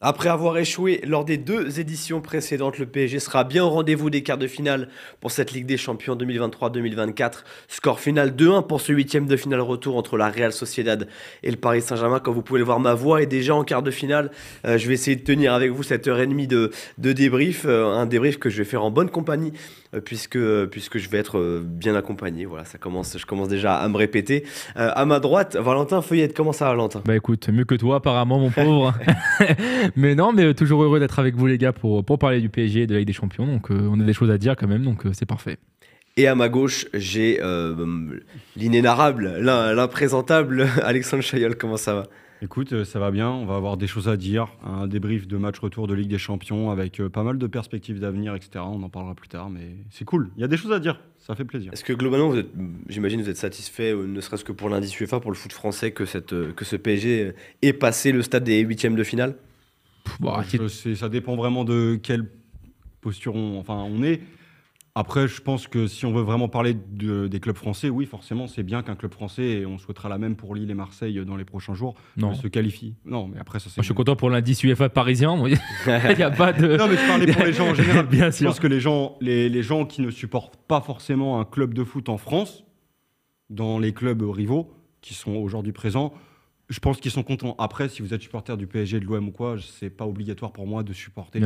Après avoir échoué lors des deux éditions précédentes, le PSG sera bien au rendez-vous des quarts de finale pour cette Ligue des Champions 2023-2024. Score final 2-1 pour ce huitième de finale retour entre la Real Sociedad et le Paris Saint-Germain. Comme vous pouvez le voir, ma voix est déjà en quart de finale. Euh, je vais essayer de tenir avec vous cette heure et demie de, de débrief, euh, un débrief que je vais faire en bonne compagnie euh, puisque, puisque je vais être bien accompagné. Voilà, ça commence, je commence déjà à me répéter. à ma droite, Valentin Feuillette. Comment ça, Valentin Bah écoute, mieux que toi apparemment, mon pauvre. mais non, mais euh, toujours heureux d'être avec vous, les gars, pour, parler du PSG et de la Ligue des Champions. Donc, euh, on a des choses à dire quand même, donc euh, c'est parfait. Et à ma gauche, j'ai l'inénarrable, l'imprésentable Alexandre Chayol. Comment ça va Écoute, ça va bien. On va avoir des choses à dire. Un débrief de match retour de Ligue des Champions avec pas mal de perspectives d'avenir, etc. On en parlera plus tard, mais c'est cool. Il y a des choses à dire. Ça fait plaisir. Est-ce que globalement, j'imagine, vous êtes satisfait, ne serait-ce que pour l'indice UEFA, pour le foot français, que, que ce PSG ait passé le stade des huitièmes de finale ça dépend vraiment de quelle posture on, enfin, on est. Après, je pense que si on veut vraiment parler des clubs français, oui, forcément, c'est bien qu'un club français, et on souhaitera la même pour Lille et Marseille dans les prochains jours, non. se qualifie. Non, mais après, ça, je suis content pour l'indice UEFA parisien. Il n'y a pas de. Non, mais je parlais pour les gens en général. Je pense que les gens, les gens qui ne supportent pas forcément un club de foot en France, dans les clubs rivaux, qui sont aujourd'hui présents, je pense qu'ils sont contents. Après, si vous êtes supporter du PSG, de l'OM ou quoi, c'est pas obligatoire pour moi de supporter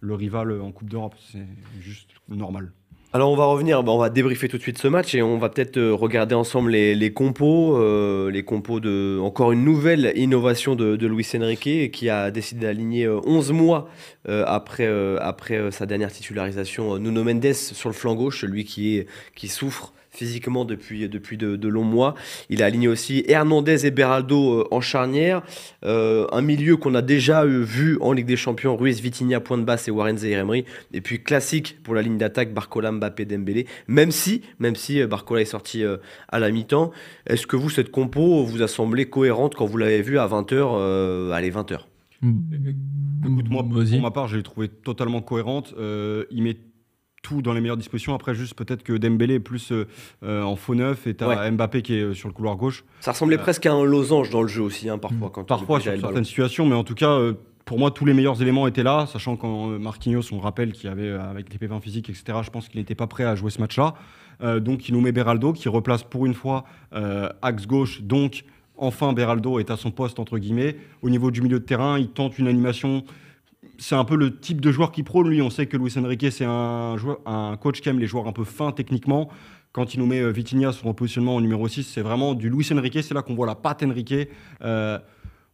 le, rival en Coupe d'Europe. C'est juste normal. Alors on va revenir, bah, on va débriefer tout de suite ce match et on va peut-être euh, regarder ensemble les, compos, euh, les compos de encore une nouvelle innovation de, Luis Enrique qui a décidé d'aligner 11 euh, mois après, après sa dernière titularisation Nuno Mendes sur le flanc gauche, celui qui, est, qui souffre physiquement depuis, depuis de, longs mois. Il a aligné aussi Hernandez et Beraldo euh, en charnière. Euh, un milieu qu'on a déjà euh, vu en Ligue des Champions, Ruiz, Vitinha, Pointe Basse et Warren Emery. Et puis classique pour la ligne d'attaque, Barcola, Mbappé, Dembélé. Même si, même si Barcola est sorti à la mi-temps, est-ce que vous, cette compo, vous a semblé cohérente quand vous l'avez vu à 20h, allez 20h moi, pour ma part, je l'ai trouvé totalement cohérente. il met tout dans les meilleures dispositions. Après, juste peut-être que Dembélé est plus euh, euh, en faux neuf et à Mbappé qui est euh, sur le couloir gauche. Ça ressemblait presque à un losange dans le jeu aussi, hein, parfois. Quand parfois, sur certaines situations, mais en tout cas, pour moi, tous les meilleurs éléments étaient là, sachant qu'en Marquinhos, on rappelle qu'il avait, avec les pépins physiques, etc., je pense qu'il n'était pas prêt à jouer ce match-là. donc, il nous met Beraldo, qui replace pour une fois axe gauche. Donc, enfin, Beraldo est à son poste, entre guillemets. Au niveau du milieu de terrain, il tente une animation c'est un peu le type de joueur qui prône, lui. On sait que Luis Enrique, c'est un, coach qui aime les joueurs un peu fins techniquement. Quand il nous met euh, Vitinha sur le positionnement au numéro 6, c'est vraiment du Luis Enrique. C'est là qu'on voit la patte Enrique. Euh,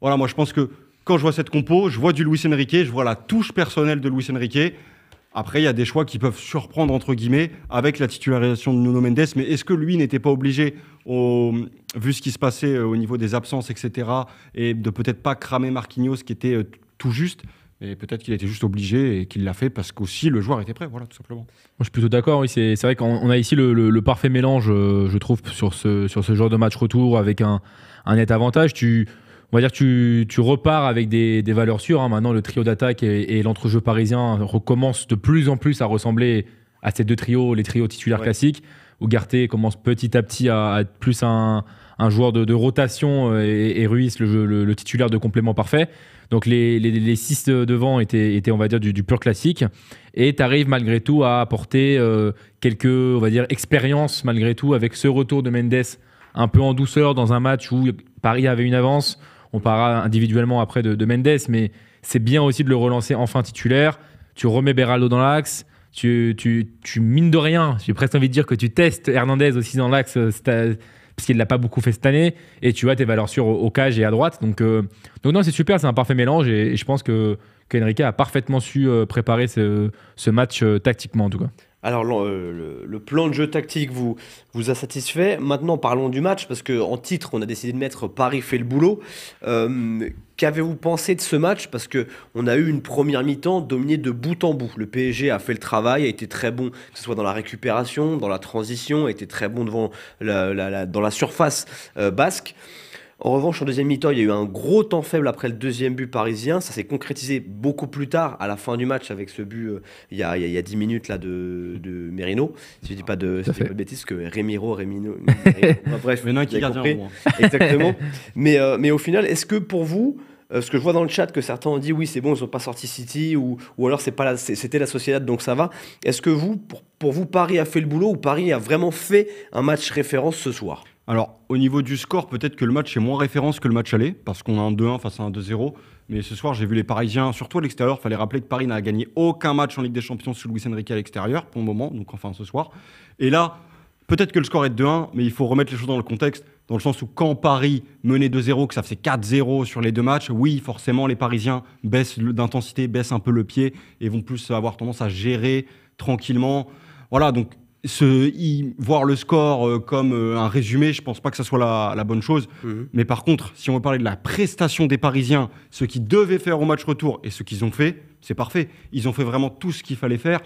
voilà, moi, je pense que quand je vois cette compo, je vois du Luis Enrique, je vois la touche personnelle de Luis Enrique. Après, il y a des choix qui peuvent surprendre, entre guillemets, avec la titularisation de Nuno Mendes. Mais est-ce que lui n'était pas obligé, vu ce qui se passait euh, au niveau des absences, etc., et de peut-être pas cramer Marquinhos, qui était tout juste et peut-être qu'il était juste obligé et qu'il l'a fait parce qu'aussi le joueur était prêt, voilà, tout simplement. je suis plutôt d'accord, oui. C'est vrai qu'on a ici le, parfait mélange, euh, je trouve, sur ce, sur ce genre de match retour avec un, net avantage. Tu, on va dire tu, tu repars avec des, valeurs sûres. Hein. Maintenant, le trio d'attaque et, l'entrejeu parisien recommence de plus en plus à ressembler à ces deux trios, les trios titulaires classiques, où Garté commence petit à petit à, être plus un, joueur de, rotation euh, et, et Ruiz, le titulaire de complément parfait. Donc les, les, six devant étaient, étaient, on va dire, du, pur classique. Et tu arrives malgré tout à apporter euh, quelques, on va dire, expériences malgré tout avec ce retour de Mendes un peu en douceur dans un match où Paris avait une avance. On parlera individuellement après de, Mendes, mais c'est bien aussi de le relancer enfin titulaire. Tu remets Beraldo dans l'axe. Tu, tu, tu, mines de rien, j'ai presque envie de dire que tu testes Hernandez aussi dans l'axe euh, parce qu'il l'a pas beaucoup fait cette année. Et tu vois tes valeurs sur au, cage et à droite. Euh, donc, non, c'est super, c'est un parfait mélange. Et, je pense que qu'Enrique a parfaitement su euh, préparer ce, match euh, tactiquement, en tout cas. Alors euh, le, plan de jeu tactique vous, vous a satisfait. Maintenant parlons du match parce qu'en titre on a décidé de mettre Paris fait le boulot. Euh, qu'avez-vous pensé de ce match Parce que on a eu une première mi-temps dominée de bout en bout. Le PSG a fait le travail, a été très bon, que ce soit dans la récupération, dans la transition, a été très bon devant la, dans la surface euh, basque. En revanche, en deuxième mi-temps, il y a eu un gros temps faible après le deuxième but parisien. Ça s'est concrétisé beaucoup plus tard, à la fin du match, avec ce but euh, il, y a, il, 10 minutes là, de, Merino. Si je ne dis pas de, si bêtises, que Rémiro, Remino. bref, mais non, Exactement. Euh, mais, au final, est-ce que pour vous, euh, ce que je vois dans le chat, que certains ont dit oui, c'est bon, ils n'ont pas sorti City, ou, alors c'est pas c'était la Sociedad, donc ça va. Est-ce que vous, pour, vous, Paris a fait le boulot ou Paris a vraiment fait un match référence ce soir alors, au niveau du score, peut-être que le match est moins référence que le match aller, parce qu'on a un 2-1 face à un 2-0. Mais ce soir, j'ai vu les Parisiens, surtout à l'extérieur. Il fallait rappeler que Paris n'a gagné aucun match en Ligue des Champions sous Luis Enrique à l'extérieur, pour le moment, donc enfin ce soir. Et là, peut-être que le score est de 2 1 mais il faut remettre les choses dans le contexte, dans le sens où quand Paris menait 2-0, que ça faisait 4-0 sur les deux matchs, oui, forcément, les Parisiens baissent d'intensité, baissent un peu le pied et vont plus avoir tendance à gérer tranquillement. Voilà, donc y, voir le score euh, comme euh, un résumé, je pense pas que ça soit la, bonne chose. Mhm. Mais par contre, si on veut parler de la prestation des Parisiens, ce qu'ils devaient faire au match retour et ce qu'ils ont fait, c'est parfait. Ils ont fait vraiment tout ce qu'il fallait faire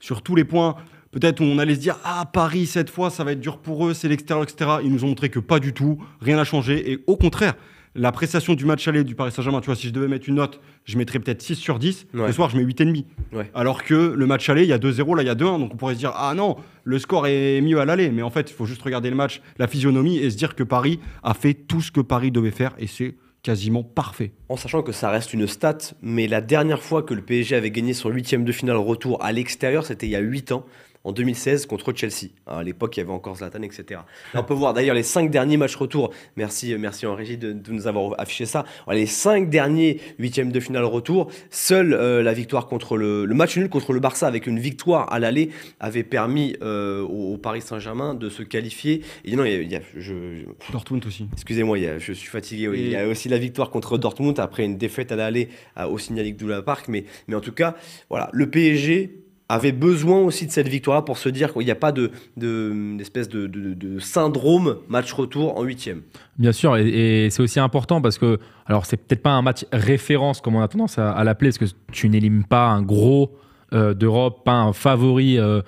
sur tous les points. Peut-être on allait se dire ah Paris cette fois ça va être dur pour eux, c'est l'extérieur, etc. Ils nous ont montré que pas du tout, rien n'a changé et au contraire, la prestation du match aller du Paris Saint-Germain, tu vois, si je devais mettre une note, je mettrais peut-être 6 sur 10. Ce soir, je mets 8,5. Ouais. Alors que le match aller, il y a 2-0, là, il y a 2-1. Donc on pourrait se dire, ah non, le score est mieux à l'aller. Mais en fait, il faut juste regarder le match, la physionomie et se dire que Paris a fait tout ce que Paris devait faire et c'est quasiment parfait. En sachant que ça reste une stat, mais la dernière fois que le PSG avait gagné son huitième de finale retour à l'extérieur, c'était il y a 8 ans en 2016 contre Chelsea. Hein, à l'époque, il y avait encore Zlatan, etc. on peut voir d'ailleurs les cinq derniers matchs retour. Merci, euh, merci en de, nous avoir affiché ça. les cinq derniers huitièmes de finale retour, seule euh, la victoire contre le, match nul contre le Barça avec une victoire à l'aller avait permis euh, au, Paris Saint-Germain de se qualifier. Et non, il y a, je, Dortmund aussi. Excusez-moi, je suis fatigué. Il y a aussi la victoire contre Dortmund après une défaite à l'aller au Signal Iduna Park. Mais, mais en tout cas, voilà, le PSG avait besoin aussi de cette victoire pour se dire qu'il n'y a pas de, d'espèce de, de, syndrome match retour en huitième. Bien sûr, et, c'est aussi important parce que, alors c'est peut-être pas un match référence comme on a tendance à, l'appeler, parce que tu n'élimes pas un gros euh, d'Europe, pas un favori euh,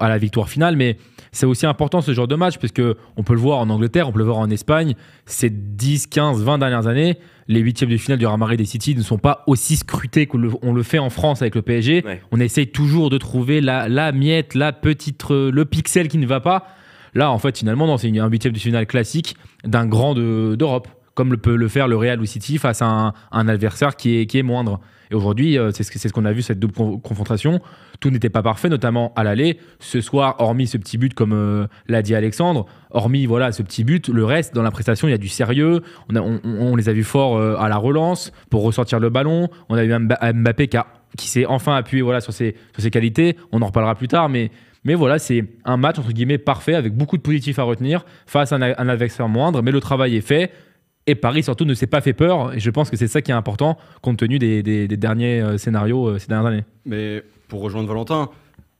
à la victoire finale, mais c'est aussi important ce genre de match parce que on peut le voir en Angleterre, on peut le voir en Espagne, ces 10, 15, 20 dernières années, les huitièmes de finale du Ramaré des City ne sont pas aussi scrutés qu'on le, fait en France avec le PSG. On essaye toujours de trouver la, miette, la petite, euh, le pixel qui ne va pas. Là, en fait, finalement, non, c'est un huitième de finale classique d'un grand d'Europe, comme le peut le faire le Real ou City face à un, adversaire qui est, qui est moindre aujourd'hui, euh, c'est ce qu'on a vu, cette double confrontation. Tout n'était pas parfait, notamment à l'aller. Ce soir, hormis ce petit but, comme euh, l'a dit Alexandre, hormis voilà ce petit but, le reste, dans la prestation, il y a du sérieux. On, les a vus forts euh, à la relance pour ressortir le ballon. On a eu Mbappé qui, s'est enfin appuyé voilà, sur, ses, qualités. On en reparlera plus tard, mais voilà, c'est un match entre guillemets parfait avec beaucoup de positifs à retenir face à un, adversaire moindre. Mais le travail est fait. Et Paris, surtout, ne s'est pas fait peur. Et je pense que c'est ça qui est important, compte tenu des, derniers euh, scénarios euh, ces dernières années. Mais pour rejoindre Valentin,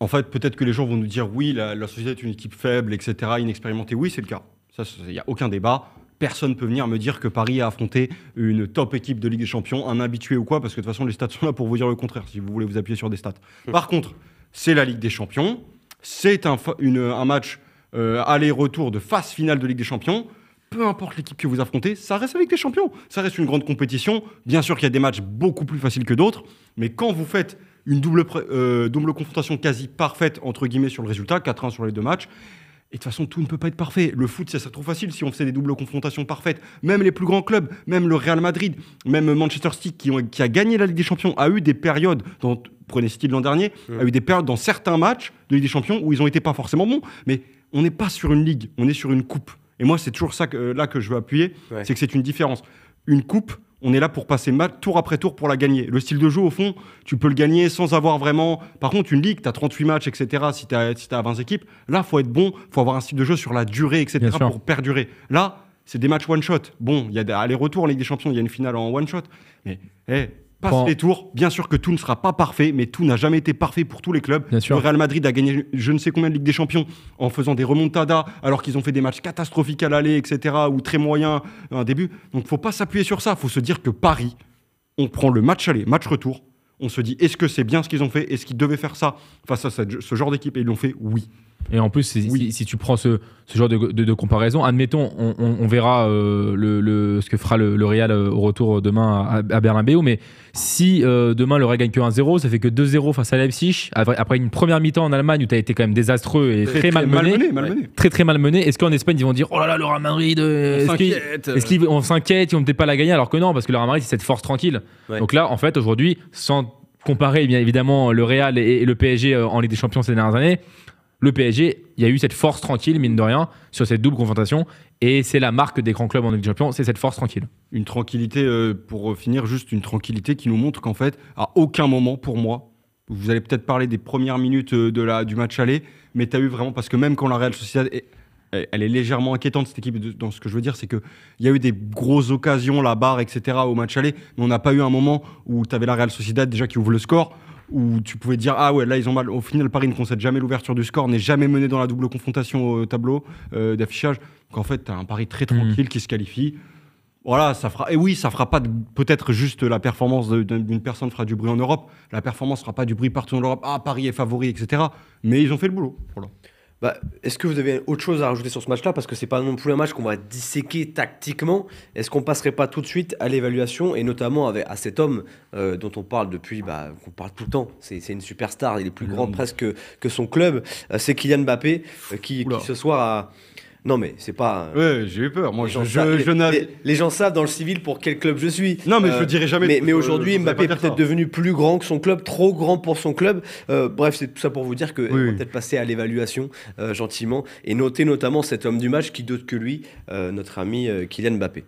en fait, peut-être que les gens vont nous dire oui, la, société est une équipe faible, etc., inexpérimentée. Oui, c'est le cas. Ça, il n'y a aucun débat. Personne ne peut venir me dire que Paris a affronté une top équipe de Ligue des Champions, un habitué ou quoi, parce que de toute façon, les stats sont là pour vous dire le contraire, si vous voulez vous appuyer sur des stats. Par contre, c'est la Ligue des Champions. C'est un, match euh, aller-retour de phase finale de Ligue des Champions peu importe l'équipe que vous affrontez, ça reste avec des champions. Ça reste une grande compétition. Bien sûr qu'il y a des matchs beaucoup plus faciles que d'autres, mais quand vous faites une double, euh, double confrontation quasi parfaite, entre guillemets, sur le résultat, 4-1 sur les deux matchs, et de toute façon, tout ne peut pas être parfait. Le foot, ça serait trop facile si on faisait des doubles confrontations parfaites. Même les plus grands clubs, même le Real Madrid, même Manchester City, qui, ont, qui a gagné la Ligue des Champions, a eu des périodes, Prenez prenez City l'an dernier, mmh. a eu des périodes dans certains matchs de Ligue des Champions où ils n'ont été pas forcément bons. Mais on n'est pas sur une ligue, on est sur une coupe. Et moi, c'est toujours ça que, euh, là que je veux appuyer, c'est que c'est une différence. Une coupe, on est là pour passer match tour après tour pour la gagner. Le style de jeu, au fond, tu peux le gagner sans avoir vraiment. Par contre, une ligue, tu as 38 matchs, etc. Si tu as, si 20 équipes, là, faut être bon, faut avoir un style de jeu sur la durée, etc. pour perdurer. Là, c'est des matchs one-shot. Bon, il y a des allers-retours en Ligue des Champions, il y a une finale en one-shot. Mais hey, passe les tours. Bien sûr que tout ne sera pas parfait, mais tout n'a jamais été parfait pour tous les clubs. Le Real Madrid a gagné je ne sais combien de Ligue des Champions en faisant des remontadas, alors qu'ils ont fait des matchs catastrophiques à l'aller, etc., ou très moyens à euh, un début. Donc faut pas s'appuyer sur ça. il faut se dire que Paris, on prend le match aller, match retour. On se dit, est-ce que c'est bien ce qu'ils ont fait Est-ce qu'ils devaient faire ça face à ce genre d'équipe Et ils l'ont fait, oui. Et en plus, si, tu prends ce, genre de, comparaison, admettons, on, verra euh, le, ce que fera le, Real euh, au retour demain à, Berlin-Béo, mais si euh, demain le Real gagne que 1-0, ça fait que 2-0 face à Leipzig, après une première mi-temps en Allemagne où tu as été quand même désastreux et très, très malmené, très très malmené, est-ce qu'en Espagne ils vont dire oh là là, le Real Madrid, on s'inquiète, ils, ne peut pas la gagner, alors que non, parce que le Real Madrid c'est cette force tranquille. Donc là, en fait, aujourd'hui, sans comparer bien évidemment le Real et le PSG en Ligue des Champions ces dernières années, le PSG, il y a eu cette force tranquille, mine de rien, sur cette double confrontation. Et c'est la marque des grands clubs en Ligue des Champions, c'est cette force tranquille. Une tranquillité, euh, pour finir, juste une tranquillité qui nous montre qu'en fait, à aucun moment, pour moi, vous allez peut-être parler des premières minutes euh, de la, du match aller, mais tu as eu vraiment, parce que même quand la Real Sociedad elle est légèrement inquiétante, cette équipe, dans ce que je veux dire, c'est il y a eu des grosses occasions, la barre, etc., au match aller, mais on n'a pas eu un moment où tu avais la Real Sociedad déjà qui ouvre le score, où tu pouvais dire ah ouais là ils ont mal. Au final, Paris ne concède jamais l'ouverture du score, n'est jamais mené dans la double confrontation au tableau euh, d'affichage. Donc en fait, as un Paris très hmm. tranquille qui se qualifie. Voilà, ça fera. Et oui, ça fera pas peut-être juste la performance d'une personne fera du bruit en Europe. La performance fera pas du bruit partout en Europe. Ah Paris est favori, etc. Mais ils ont fait le boulot. Voilà. Bah, est-ce que vous avez autre chose à rajouter sur ce match-là Parce que c'est pas non plus un match qu'on va disséquer tactiquement. Est-ce qu'on passerait pas tout de suite à l'évaluation et notamment à cet homme euh, dont on parle depuis, bah, qu'on parle tout le temps. C'est une superstar, il est plus grand presque que, son club. Euh, c'est Kylian Mbappé euh, qui, qui, ce soir a non, mais c'est pas. Oui, j'ai eu peur. Moi, les je, gens les, gens savent dans le civil pour quel club je suis. Non, mais je je euh, le dirai jamais. Mais, aujourd'hui, Mbappé est peut-être devenu plus grand que son club, trop grand pour son club. Euh, bref, c'est tout ça pour vous dire que oui, peut-être passer à l'évaluation euh, gentiment et noter notamment cet homme du match qui d'autre que lui, notre ami Kylian Mbappé.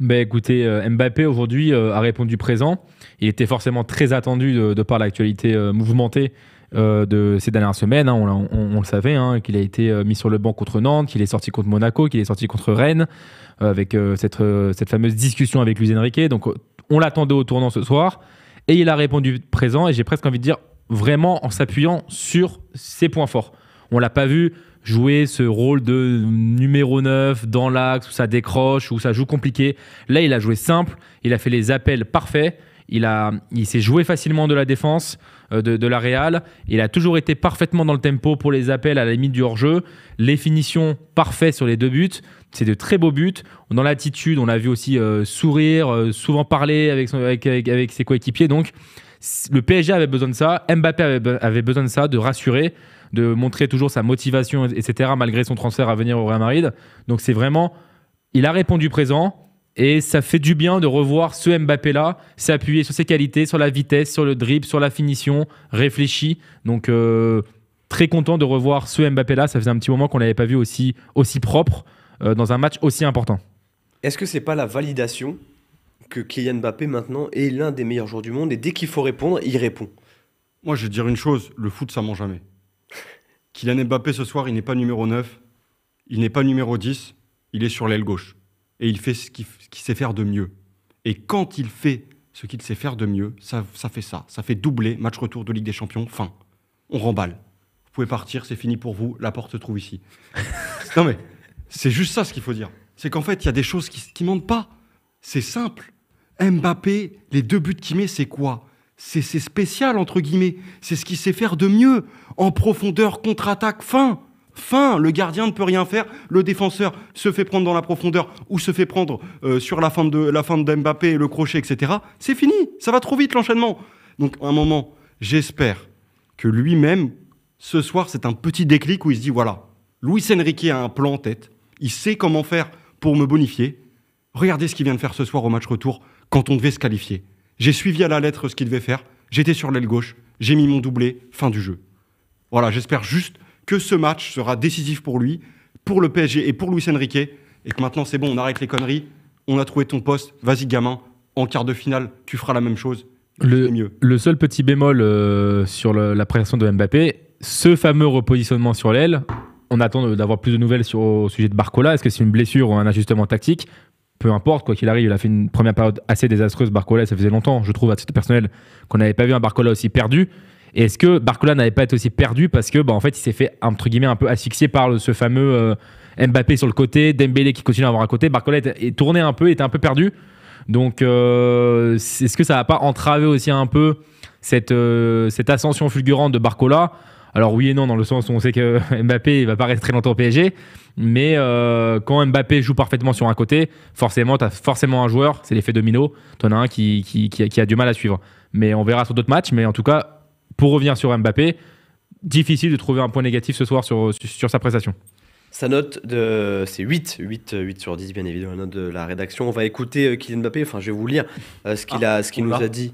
Ben écoutez, Mbappé aujourd'hui a répondu présent. Il était forcément très attendu de par l'actualité mouvementée euh, de ces dernières semaines. Hein, on, le savait, hein, qu'il a été euh, mis sur le banc contre Nantes, qu'il est sorti contre Monaco, qu'il est sorti contre Rennes, euh, avec cette, fameuse discussion avec Luis Enrique. Donc on l'attendait au tournant ce soir. Et il a répondu présent, et j'ai presque envie de dire vraiment en s'appuyant sur ses points forts. On l'a pas vu jouer ce rôle de numéro 9 dans l'axe, où ça décroche, où ça joue compliqué. Là, il a joué simple, il a fait les appels parfaits, il s'est joué facilement de la défense, euh, de, la Real. Il a toujours été parfaitement dans le tempo pour les appels à la limite du hors-jeu. Les finitions parfaites sur les deux buts. C'est de très beaux buts. Dans l'attitude, on l'a vu aussi euh, sourire, euh, souvent parler avec, ses coéquipiers. Donc, le PSG avait besoin de ça, Mbappé avait, avait, besoin de ça, de rassurer, de montrer toujours sa motivation, etc., malgré son transfert à venir au Real Madrid. Donc, c'est vraiment. Il a répondu présent. Et ça fait du bien de revoir ce Mbappé-là s'appuyer sur ses qualités, sur la vitesse, sur le dribble, sur la finition, réfléchi. Donc, euh, très content de revoir ce Mbappé-là. Ça faisait un petit moment qu'on ne l'avait pas vu aussi, aussi propre euh, dans un match aussi important. Est-ce que c'est pas la validation que Kylian Mbappé maintenant est l'un des meilleurs joueurs du monde et dès qu'il faut répondre, il répond Moi, je vais dire une chose le foot, ça ment jamais. Kylian Mbappé, ce soir, il n'est pas numéro 9, il n'est pas numéro 10, il est sur l'aile gauche et il fait ce qu'il sait faire de mieux. Et quand il fait ce qu'il sait faire de mieux, ça, ça fait ça. Ça fait doubler match retour de Ligue des Champions, fin. On remballe. Vous pouvez partir, c'est fini pour vous, la porte se trouve ici. non mais, c'est juste ça ce qu'il faut dire. C'est qu'en fait, il y a des choses qui ne mentent pas. C'est simple. Mbappé, les deux buts qu'il met, c'est quoi c'est spécial, entre guillemets. C'est ce qu'il sait faire de mieux. En profondeur, contre-attaque, fin fin. Le gardien ne peut rien faire. Le défenseur se fait prendre dans la profondeur ou se fait prendre euh, sur la fin de la fin de Mbappé, le crochet, etc. C'est fini. Ça va trop vite l'enchaînement. Donc à un moment, j'espère que lui-même, ce soir, c'est un petit déclic où il se dit voilà, Luis Enrique a un plan en tête. Il sait comment faire pour me bonifier. Regardez ce qu'il vient de faire ce soir au match retour quand on devait se qualifier. J'ai suivi à la lettre ce qu'il devait faire. J'étais sur l'aile gauche. J'ai mis mon doublé. Fin du jeu. Voilà, j'espère juste que ce match sera décisif pour lui, pour le PSG et pour Luis Enrique, et que maintenant c'est bon, on arrête les conneries, on a trouvé ton poste, vas-y gamin, en quart de finale, tu feras la même chose. Le, mieux. le seul petit bémol euh, sur la pression de Mbappé, ce fameux repositionnement sur l'aile, on attend d'avoir plus de nouvelles sur, au sujet de Barcola. Est-ce que c'est une blessure ou un ajustement tactique peu importe, quoi qu'il arrive, il a fait une première période assez désastreuse, Barcola, ça faisait longtemps, je trouve, à titre personnel, qu'on n'avait pas vu un Barcola aussi perdu est-ce que Barcola n'avait pas été aussi perdu parce que, bah, en fait, il s'est fait, entre guillemets, un peu asphyxié par ce fameux euh, Mbappé sur le côté, Dembélé qui continue à avoir à côté. Barcola est, tourné un peu, était un peu perdu. Donc, euh, est-ce que ça va pas entravé aussi un peu euh, cette, ascension fulgurante de Barcola alors oui et non, dans le sens où on sait que Mbappé il va pas rester très longtemps au PSG, mais quand Mbappé joue parfaitement sur un côté, forcément, tu as forcément un joueur, c'est l'effet domino, tu en as un qui, a du mal à suivre. Mais on verra sur d'autres matchs, mais en tout cas, pour revenir sur Mbappé, difficile de trouver un point négatif ce soir sur, sur sa prestation. Sa note de c'est 8, 8, 8 sur 10 bien évidemment la note de la rédaction. On va écouter euh, Kylian Mbappé, enfin je vais vous lire euh, ce qu'il ah, a ce qu'il nous a dit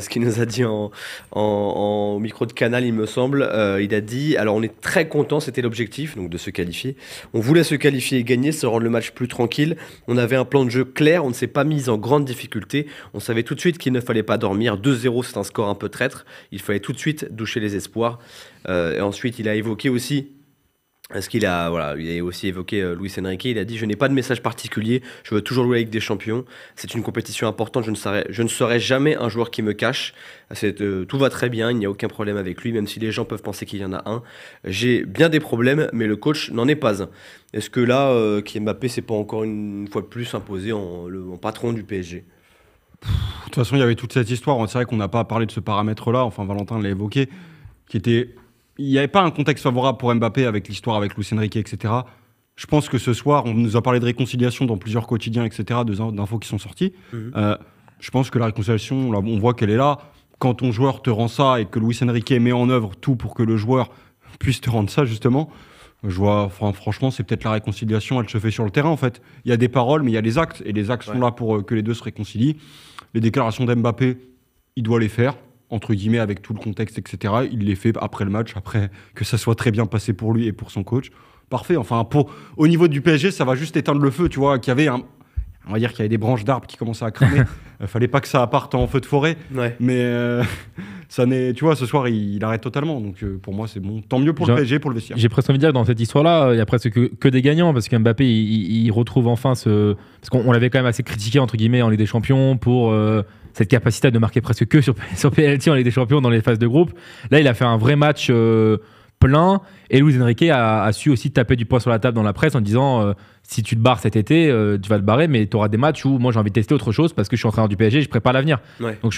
ce qu'il nous a dit en, micro de canal, il me semble. Euh, il a dit alors on est très content, c'était l'objectif, donc de se qualifier. On voulait se qualifier et gagner, se rendre le match plus tranquille. On avait un plan de jeu clair, on ne s'est pas mis en grande difficulté. On savait tout de suite qu'il ne fallait pas dormir. 2-0, c'est un score un peu traître. Il fallait tout de suite doucher les espoirs. Euh, et ensuite, il a évoqué aussi est-ce qu'il a, voilà, il a aussi évoqué euh, Luis Enrique. Il a dit Je n'ai pas de message particulier. Je veux toujours jouer avec des champions. C'est une compétition importante. Je ne, serai, je ne serai jamais un joueur qui me cache. Euh, tout va très bien. Il n'y a aucun problème avec lui, même si les gens peuvent penser qu'il y en a un. J'ai bien des problèmes, mais le coach n'en est pas un. Est-ce que là, euh, Mbappé c'est pas encore une fois de plus imposé en, le, patron du PSG De toute façon, il y avait toute cette histoire. C'est vrai qu'on n'a pas parlé de ce paramètre-là. Enfin, Valentin l'a évoqué, qui était il n'y avait pas un contexte favorable pour Mbappé avec l'histoire avec Luis Enrique, etc. Je pense que ce soir, on nous a parlé de réconciliation dans plusieurs quotidiens, etc., d'infos qui sont sorties. Mhm. Euh, je pense que la réconciliation, on voit qu'elle est là. Quand ton joueur te rend ça et que Luis Enrique met en œuvre tout pour que le joueur puisse te rendre ça, justement, je vois, franchement, c'est peut-être la réconciliation, elle se fait sur le terrain, en fait. Il y a des paroles, mais il y a des actes, et les actes sont là pour euh, que les deux se réconcilient. Les déclarations d'Mbappé, il doit les faire entre guillemets, avec tout le contexte, etc. Il les fait après le match, après que ça soit très bien passé pour lui et pour son coach. Parfait. Enfin, au niveau du PSG, ça va juste éteindre le feu, tu vois, qu'il y avait un, on va dire qu'il y avait des branches d'arbres qui commençaient à cramer. Il euh, fallait pas que ça parte en feu de forêt. Mais, euh, ça n'est, tu vois, ce soir, il, arrête totalement. Donc euh, pour moi, c'est bon. Tant mieux pour le PSG, pour le vestiaire. J'ai presque envie de dire que dans cette histoire-là, il y a presque que, des gagnants parce qu'Mbappé, il, retrouve enfin ce. Parce qu'on l'avait quand même assez critiqué, entre guillemets, en Ligue des Champions pour. Euh, cette capacité de marquer presque que sur, sur PLT en Ligue des Champions dans les phases de groupe. Là, il a fait un vrai match euh, plein et Luis Enrique a, a, su aussi taper du poing sur la table dans la presse en disant si tu te barres cet été, euh, tu vas te barrer, mais tu auras des matchs où moi j'ai envie de tester autre chose parce que je suis entraîneur du PSG je prépare l'avenir. Donc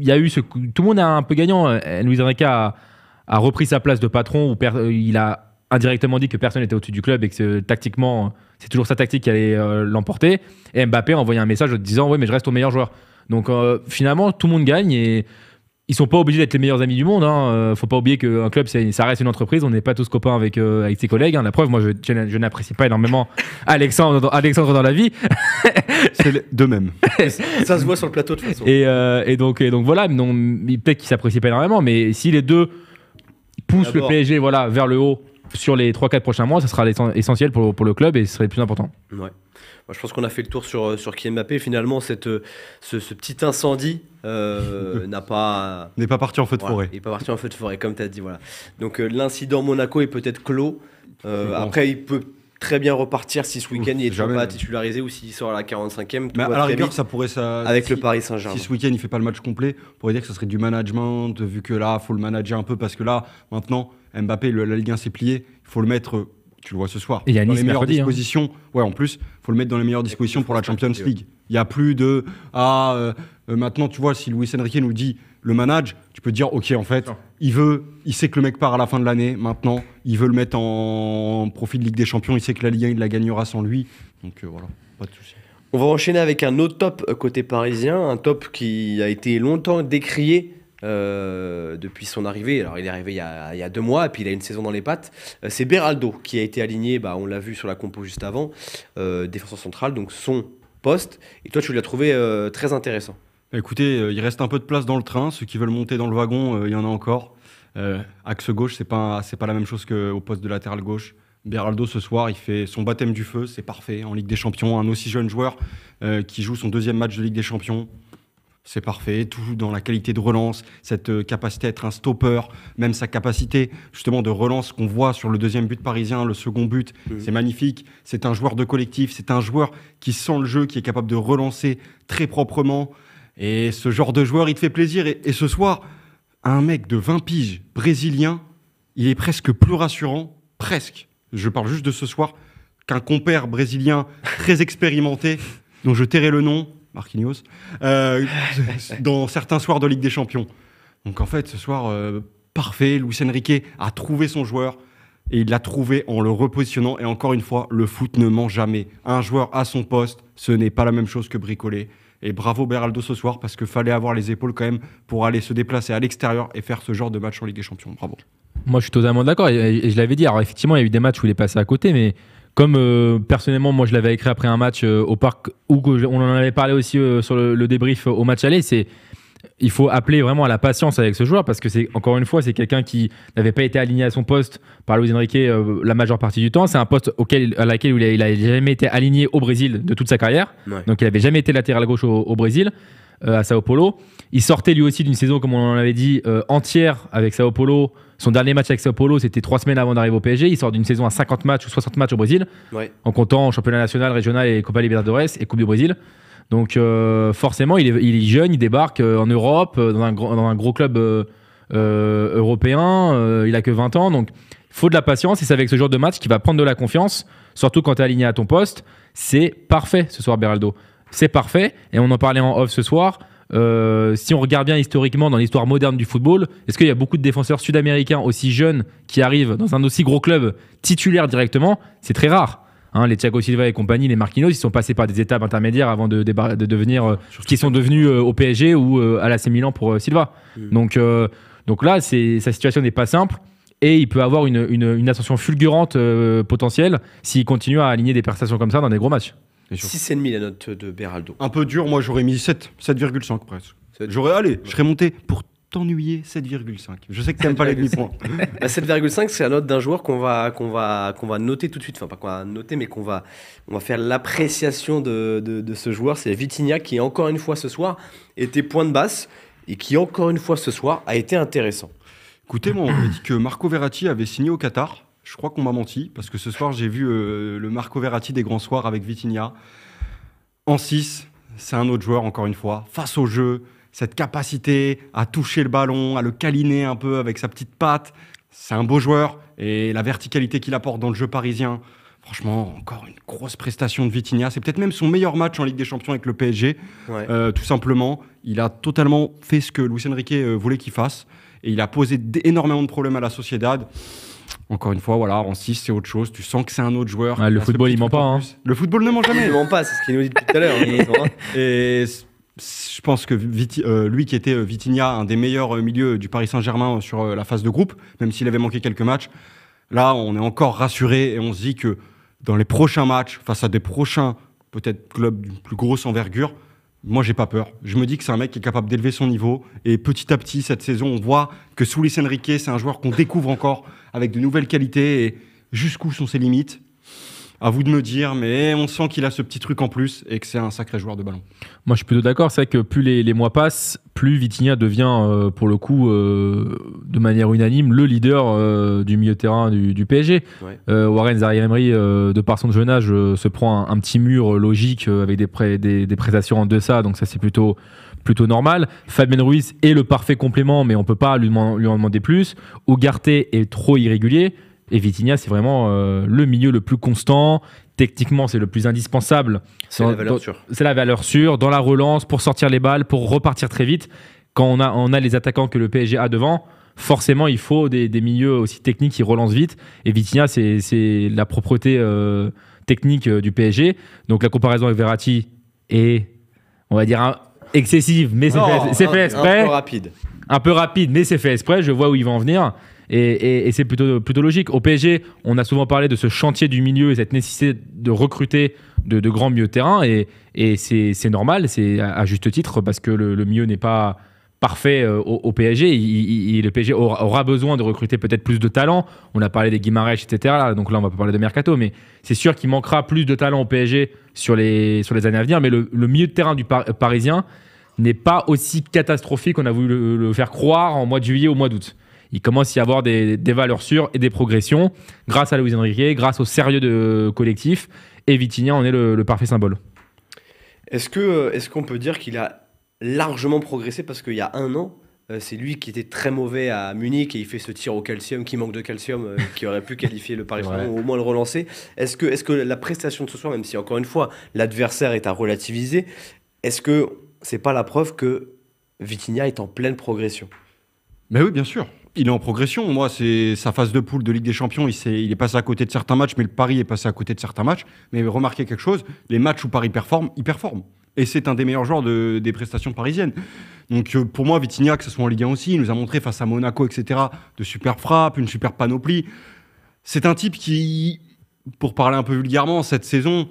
il y a eu ce tout le monde a un peu gagnant. Euh, Luis Enrique a, repris sa place de patron où euh, il a indirectement dit que personne n'était au-dessus du club et que tactiquement c'est toujours sa tactique qui allait l'emporter. Et Mbappé a envoyé un message en disant oui mais je reste au meilleur joueur. Donc finalement tout le monde gagne et ils sont pas obligés d'être les meilleurs amis du monde. Hein. Euh, faut pas oublier qu'un club, ça reste une entreprise. On n'est pas tous copains avec, euh, avec ses collègues. Hein. La preuve, moi, je, n'apprécie pas énormément Alexandre, dans la vie. de même. ça se voit sur le plateau de toute façon. Et, euh, donc, donc voilà. Peut-être qu'ils s'apprécient pas énormément, mais si les deux poussent le PSG voilà, vers le haut sur les 3-4 prochains mois, ça sera essentiel pour, le club et ce serait le plus important. Ouais je pense qu'on a fait le tour sur, euh, sur Mbappé. Finalement, cette, euh, ce, petit incendie euh, n'a pas. N'est pas parti en feu de forêt. Il n'est pas parti en feu de forêt, comme tu as dit. Voilà. Donc, l'incident Monaco est peut-être clos. après, il peut très bien repartir si ce week-end il n'est pas titularisé ou s'il sort à la 45e. Mais à la rigueur, ça pourrait ça. Avec le Paris Saint-Germain. Si ce week-end il fait pas le match complet, on pourrait dire que ce serait du management, vu que là, faut le manager un peu parce que là, maintenant, Mbappé, le, la Ligue 1 s'est pliée. Il faut le mettre tu le vois ce soir. Et dans les meilleures hein. dispositions. Ouais, en plus, faut le mettre dans les meilleures dispositions pour la Champions League. Il n'y a plus de ah euh, maintenant tu vois si Luis Enrique nous dit le manage, tu peux dire ok en fait il veut, il sait que le mec part à la fin de l'année. Maintenant, il veut le mettre en profit de Ligue des Champions. Il sait que la Ligue 1 il la gagnera sans lui. Donc euh, voilà, pas de souci. On va enchaîner avec un autre top euh, côté parisien, un top qui a été longtemps décrié euh, depuis son arrivée. Alors, il est arrivé il y, a, deux mois, et puis il a une saison dans les pattes. Euh, c'est Beraldo qui a été aligné, bah, on l'a vu sur la compo juste avant, euh, défenseur central, donc son poste. Et toi, tu l'as trouvé très intéressant. Écoutez, il reste un peu de place dans le train. Ceux qui veulent monter dans le wagon, il y en a encore. axe gauche, c'est pas, c'est pas la même chose qu'au poste de latéral gauche. Beraldo ce soir, il fait son baptême du feu, c'est parfait. En Ligue des Champions, un aussi jeune joueur qui joue son deuxième match de Ligue des Champions c'est parfait, tout dans la qualité de relance, cette euh, capacité à être un stopper, même sa capacité justement de relance qu'on voit sur le deuxième but parisien, le second but, c'est magnifique, c'est un joueur de collectif, c'est un joueur qui sent le jeu, qui est capable de relancer très proprement, et ce genre de joueur, il te fait plaisir, et, et ce soir, un mec de 20 piges brésilien, il est presque plus rassurant, presque, je parle juste de ce soir, qu'un compère brésilien très expérimenté, dont je tairai le nom, Marquinhos, euh, dans certains soirs de Ligue des Champions. Donc en fait, ce soir, euh, parfait, Luis Enrique a trouvé son joueur et il l'a trouvé en le repositionnant. Et encore une fois, le foot ne ment jamais. Un joueur à son poste, ce n'est pas la même chose que bricoler. Et bravo Beraldo ce soir parce que fallait avoir les épaules quand même pour aller se déplacer à l'extérieur et faire ce genre de match en Ligue des Champions. Bravo. Moi, je suis totalement d'accord et, je l'avais dit. Alors effectivement, il y a eu des matchs où il est passé à côté, mais comme euh, personnellement, moi je l'avais écrit après un match euh, au parc, où on en avait parlé aussi euh, sur le, débrief au match aller, c'est il faut appeler vraiment à la patience avec ce joueur parce que c'est encore une fois c'est quelqu'un qui n'avait pas été aligné à son poste par Luis Enrique la majeure partie du temps. C'est un poste auquel à laquelle il a, jamais été aligné au Brésil de toute sa carrière. Donc il avait jamais été latéral gauche au Brésil. Euh, à Sao Paulo. Il sortait lui aussi d'une saison, comme on l'avait dit, euh, entière avec Sao Paulo. Son dernier match avec Sao Paulo, c'était trois semaines avant d'arriver au PSG. Il sort d'une saison à 50 matchs ou 60 matchs au Brésil, en comptant championnat national, régional et Copa Libertadores et Coupe du Brésil. Donc euh, forcément, il est, jeune, il débarque en Europe, dans un, gros, club européen. il a que 20 ans, donc il faut de la patience. Et c'est avec ce genre de match qu'il va prendre de la confiance, surtout quand tu es aligné à ton poste. C'est parfait ce soir, Beraldo c'est parfait. Et on en parlait en off ce soir. Euh, si on regarde bien historiquement dans l'histoire moderne du football, est-ce qu'il y a beaucoup de défenseurs sud-américains aussi jeunes qui arrivent dans un aussi gros club titulaire directement C'est très rare. Hein. les Thiago Silva et compagnie, les Marquinhos, ils sont passés par des étapes intermédiaires avant de, devenir euh, qui sont devenus euh, au PSG ou à l'AC Milan pour Silva. Donc, donc là, sa situation n'est pas simple et il peut avoir une, une ascension fulgurante potentielle s'il continue à aligner des prestations comme ça dans des gros matchs. 6,5 la note de Beraldo. Un peu dur, moi j'aurais mis 7, 7,5 presque. J'aurais allé, je serais monté pour t'ennuyer 7,5. Je sais que n'aimes pas les demi-points. 7,5 bah, c'est la note d'un joueur qu'on va va va noter tout de suite, enfin pas qu'on va noter mais qu'on va on va faire l'appréciation de, ce joueur, c'est Vitinha qui encore une fois ce soir était point de basse et qui encore une fois ce soir a été intéressant. Écoutez, moi on m'a dit que Marco Verratti avait signé au Qatar. Je crois qu'on m'a menti, parce que ce soir, j'ai vu euh, le Marco Verratti des grands soirs avec Vitinha. En 6, c'est un autre joueur, encore une fois, face au jeu, cette capacité à toucher le ballon, à le câliner un peu avec sa petite patte. C'est un beau joueur, et la verticalité qu'il apporte dans le jeu parisien, Franchement, encore une grosse prestation de Vitinha. C'est peut-être même son meilleur match en Ligue des Champions avec le PSG. Euh, tout simplement, il a totalement fait ce que Luis Enrique euh, voulait qu'il fasse. Et il a posé énormément de problèmes à la Sociedad. Encore une fois, voilà, en 6, c'est autre chose. Tu sens que c'est un autre joueur. le football, il ment pas. Hein. Le football ne ment jamais. il ne ment pas, c'est ce qu'il nous dit depuis tout à l'heure. Hein, hein. et je pense que euh, lui qui était euh, Vitinha, un des meilleurs euh, milieux du Paris Saint-Germain sur la phase de groupe, même s'il avait manqué quelques matchs, là, on est encore rassuré et on se dit que dans les prochains matchs, face à des prochains, peut-être clubs d'une plus grosse envergure, moi, j'ai pas peur. Je me dis que c'est un mec qui est capable d'élever son niveau. Et petit à petit, cette saison, on voit que Soulis Enrique, c'est un joueur qu'on découvre encore avec de nouvelles qualités. Et jusqu'où sont ses limites à vous de me dire, mais on sent qu'il a ce petit truc en plus et que c'est un sacré joueur de ballon. Moi, je suis plutôt d'accord. C'est vrai que plus les, mois passent, plus Vitinha devient, euh, pour le coup, euh, de manière unanime, le leader euh, du milieu terrain du, PSG. Warren zari emery de par son jeune âge, se prend un, petit mur logique avec des, prêts des, des prestations en deçà, donc ça, c'est plutôt plutôt normal. Fabien Ruiz est le parfait complément, mais on peut pas lui, lui en demander plus. Ougarté est trop irrégulier. Et Vitinha, c'est vraiment euh, le milieu le plus constant. Techniquement, c'est le plus indispensable. C'est la valeur sûre. C'est la valeur sûre dans la relance pour sortir les balles, pour repartir très vite. Quand on a, on a les attaquants que le PSG a devant, forcément, il faut des, milieux aussi techniques qui relancent vite. Et Vitinha, c'est la propreté euh, technique euh, du PSG. Donc la comparaison avec Verratti est, on va dire, excessive, mais c'est fait, fait, exprès. Un peu rapide. Un peu rapide, mais c'est fait exprès. Je vois où il va en venir. Et, c'est plutôt, logique. Au PSG, on a souvent parlé de ce chantier du milieu et cette nécessité de recruter de, grands milieux de terrain. Et, c'est normal, c'est à, juste titre, parce que le, milieu n'est pas parfait euh, au, PSG. Il, le PSG aura besoin de recruter peut-être plus de talents. On a parlé des Guimarèches, etc. Donc là, on va pas parler de mercato, mais c'est sûr qu'il manquera plus de talents au PSG sur les, années à venir. Mais le, milieu de terrain du parisien n'est pas aussi catastrophique qu'on a voulu le, faire croire en mois de juillet ou mois d'août il commence à y avoir des, valeurs sûres et des progressions grâce à Louis Enrique, grâce au sérieux de collectif. Et Vitinha en est le, parfait symbole. Est-ce que euh, est-ce qu'on peut dire qu'il a largement progressé parce qu'il y a un an, euh, c'est lui qui était très mauvais à Munich et il fait ce tir au calcium qui manque de calcium, euh, qui aurait pu qualifier le Paris ou au moins le relancer. Est-ce que, est que la prestation de ce soir, même si encore une fois l'adversaire est à relativiser, est-ce que c'est pas la preuve que Vitinha est en pleine progression Mais oui, bien sûr il est en progression. Moi, c'est sa phase de poule de Ligue des Champions. Il, est, il est passé à côté de certains matchs, mais le Paris est passé à côté de certains matchs. Mais remarquez quelque chose les matchs où Paris performe, il performe. Et c'est un des meilleurs joueurs de, des prestations parisiennes. Donc euh, pour moi, Vitinha, que ce soit en Ligue 1 aussi, il nous a montré face à Monaco, etc., de super frappes, une super panoplie. C'est un type qui, pour parler un peu vulgairement, cette saison,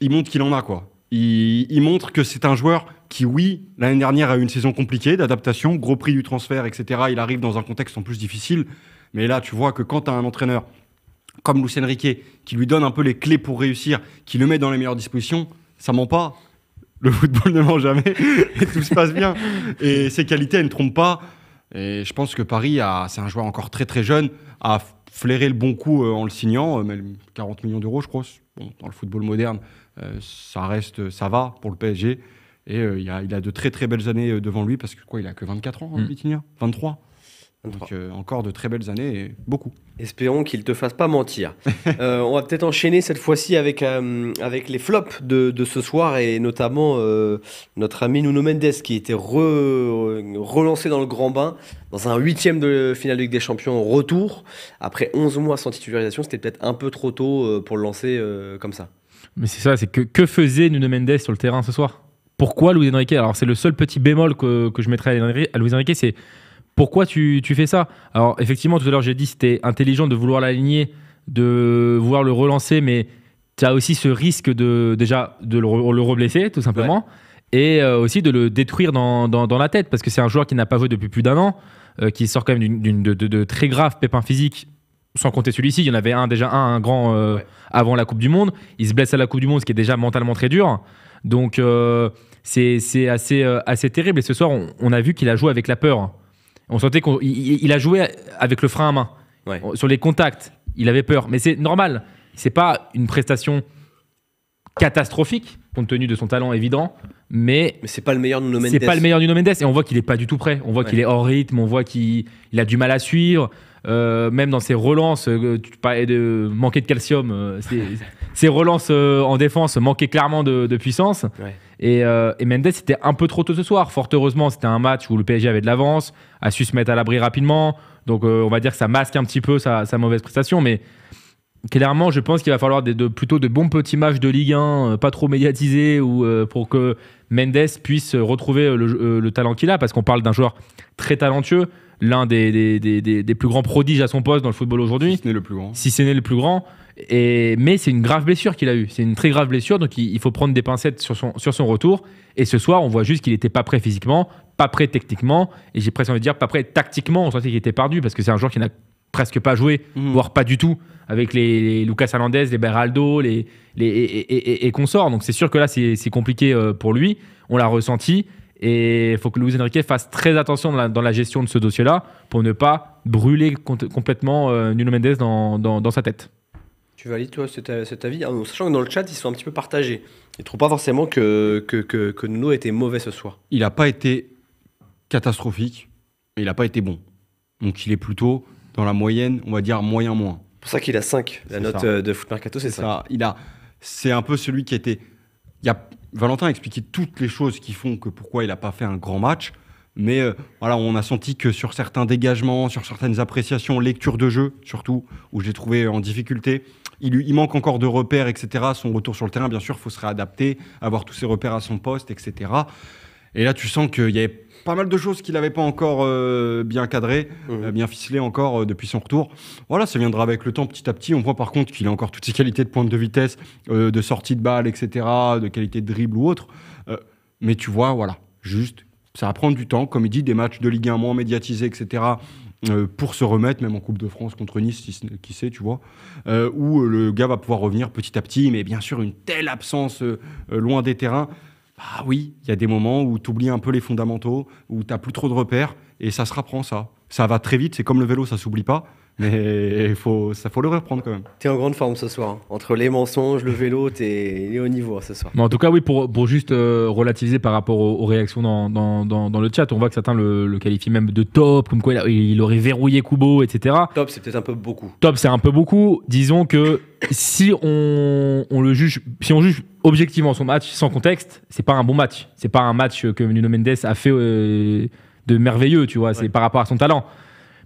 il montre qu'il en a, quoi. Il, montre que c'est un joueur qui, oui, l'année dernière a eu une saison compliquée d'adaptation, gros prix du transfert, etc. Il arrive dans un contexte en plus difficile. Mais là, tu vois que quand tu as un entraîneur comme Lucien Riquet, qui lui donne un peu les clés pour réussir, qui le met dans les meilleures dispositions, ça ment pas. Le football ne ment jamais et tout se passe bien. Et ses qualités, elles ne trompent pas. Et je pense que Paris, c'est un joueur encore très très jeune, a flairé le bon coup euh, en le signant, 40 euh, millions d'euros, je crois, dans le football moderne. Euh, ça reste, ça va pour le PSG. Et euh, il a, de très très belles années euh, devant lui parce que quoi, il a que 24 ans, en mmh. 23. Donc encore de très belles années et beaucoup. Espérons qu'il te fasse pas mentir. on va peut-être enchaîner cette fois-ci avec, avec les flops de, ce soir et notamment notre ami Nuno Mendes qui était relancé dans le grand bain dans un huitième de finale de Ligue des Champions retour. Après 11 mois sans titularisation, c'était peut-être un peu trop tôt pour le lancer comme ça. Mais c'est ça, c'est que, que faisait Nuno Mendes sur le terrain ce soir Pourquoi Luis Enrique Alors c'est le seul petit bémol que, je mettrais à Luis Enrique, c'est pourquoi tu, fais ça Alors effectivement, tout à l'heure j'ai dit c'était intelligent de vouloir l'aligner, de vouloir le relancer, mais tu as aussi ce risque de déjà de le, re, tout simplement. Et euh, aussi de le détruire dans, la tête, parce que c'est un joueur qui n'a pas joué depuis plus d'un an, euh, qui sort quand même d'une, de très graves pépins physiques sans compter celui-ci, il y en avait un déjà un, grand euh, avant la Coupe du Monde. Il se blesse à la Coupe du Monde, ce qui est déjà mentalement très dur. Donc euh, c'est assez, euh, assez terrible. Et ce soir, on, a vu qu'il a joué avec la peur. On sentait qu'il a joué avec le frein à main. Sur les contacts, il avait peur. Mais c'est normal. C'est pas une prestation catastrophique compte tenu de son talent évident, mais, ce c'est pas le meilleur Mendes. C'est pas le meilleur du Mendes et on voit qu'il est pas du tout prêt. On voit qu'il est hors rythme, on voit qu'il a du mal à suivre. Euh, même dans ses relances, euh, tu parlais de manquer de calcium, euh, ses, relances en défense manquaient clairement de, puissance. Et, Mendes, c'était un peu trop tôt ce soir. Fort heureusement, c'était un match où le PSG avait de l'avance, a su se mettre à l'abri rapidement. Donc on va dire que ça masque un petit peu sa, mauvaise prestation, mais clairement, je pense qu'il va falloir des, plutôt de bons petits matchs de Ligue 1, pas trop médiatisés, ou, pour que Mendes puisse retrouver le talent qu'il a, parce qu'on parle d'un joueur très talentueux l'un des, plus grands prodiges à son poste dans le football aujourd'hui. Si ce n'est le plus grand. Si ce n'est le plus grand. mais c'est une grave blessure qu'il a eue. C'est une très grave blessure, donc il, faut prendre des pincettes sur son, sur son retour. Et ce soir, on voit juste qu'il n'était pas prêt physiquement, pas prêt techniquement, et j'ai presque envie de dire pas prêt tactiquement. On sentait qu'il était perdu parce que c'est un joueur qui n'a presque pas joué, mhm. voire pas du tout, avec les, Lucas Hernandez, les Beraldo les, les, et, et consorts. Donc c'est sûr que là, c'est compliqué euh, pour lui. On l'a ressenti. Et il faut que Luis Enrique fasse très attention dans la, gestion de ce dossier-là pour ne pas brûler complètement euh, Nuno Mendes dans, sa tête. Tu valides, toi, cet, avis Sachant que dans le chat, ils sont un petit peu partagés. Ils ne trouvent pas forcément que, que, que, été mauvais ce soir. Il n'a pas été catastrophique, mais il n'a pas été bon. Donc il est plutôt dans la moyenne, on va dire moyen-moins. C'est pour ça qu'il a 5. La note de Foot Mercato, c'est ça. Il a, c'est un peu celui qui était. Il y a, Valentin a expliqué toutes les choses qui font que pourquoi il n'a pas fait un grand match. Mais euh, voilà, on a senti que sur certains dégagements, sur certaines appréciations, lecture de jeu surtout, où j'ai trouvé en difficulté, il, il, manque encore de repères, etc. Son retour sur le terrain, bien sûr, il faut se réadapter, avoir tous ses repères à son poste, etc. Et là, tu sens qu'il y avait pas mal de choses qu'il n'avait pas encore euh, bien cadrées, euh, bien ficelées encore euh, depuis son retour. Voilà, ça viendra avec le temps petit à petit. On voit par contre qu'il a encore toutes ses qualités de pointe de vitesse, de sortie de balle, etc., de qualité de dribble ou autre. mais tu vois, voilà, juste, ça va prendre du temps. Comme il dit, des matchs de Ligue 1 moins médiatisés, etc., pour se remettre, même en Coupe de France contre Nice, qui sait, tu vois, où le gars va pouvoir revenir petit à petit. Mais bien sûr, une telle absence loin des terrains bah oui, il y a des moments où tu oublies un peu les fondamentaux, où tu n'as plus trop de repères, et ça se rapprend ça. Ça va très vite, c'est comme le vélo, ça s'oublie pas. Mais il faut, ça faut le reprendre quand même. T'es en grande forme ce soir. Hein. Entre les mensonges, le vélo, t'es au niveau hein, ce soir. Mais en tout cas, oui, pour, pour juste euh, relativiser par rapport aux, réactions dans, dans, dans, le chat, on voit que certains le, qualifient même de top, comme quoi il, aurait verrouillé Kubo, etc. Top, c'est peut-être un peu beaucoup. Top, c'est un peu beaucoup. Disons que si on, on, le juge, si on juge objectivement son match sans contexte, c'est pas un bon match. C'est pas un match que Nuno Mendes a fait euh, de merveilleux, tu vois. C'est par rapport à son talent.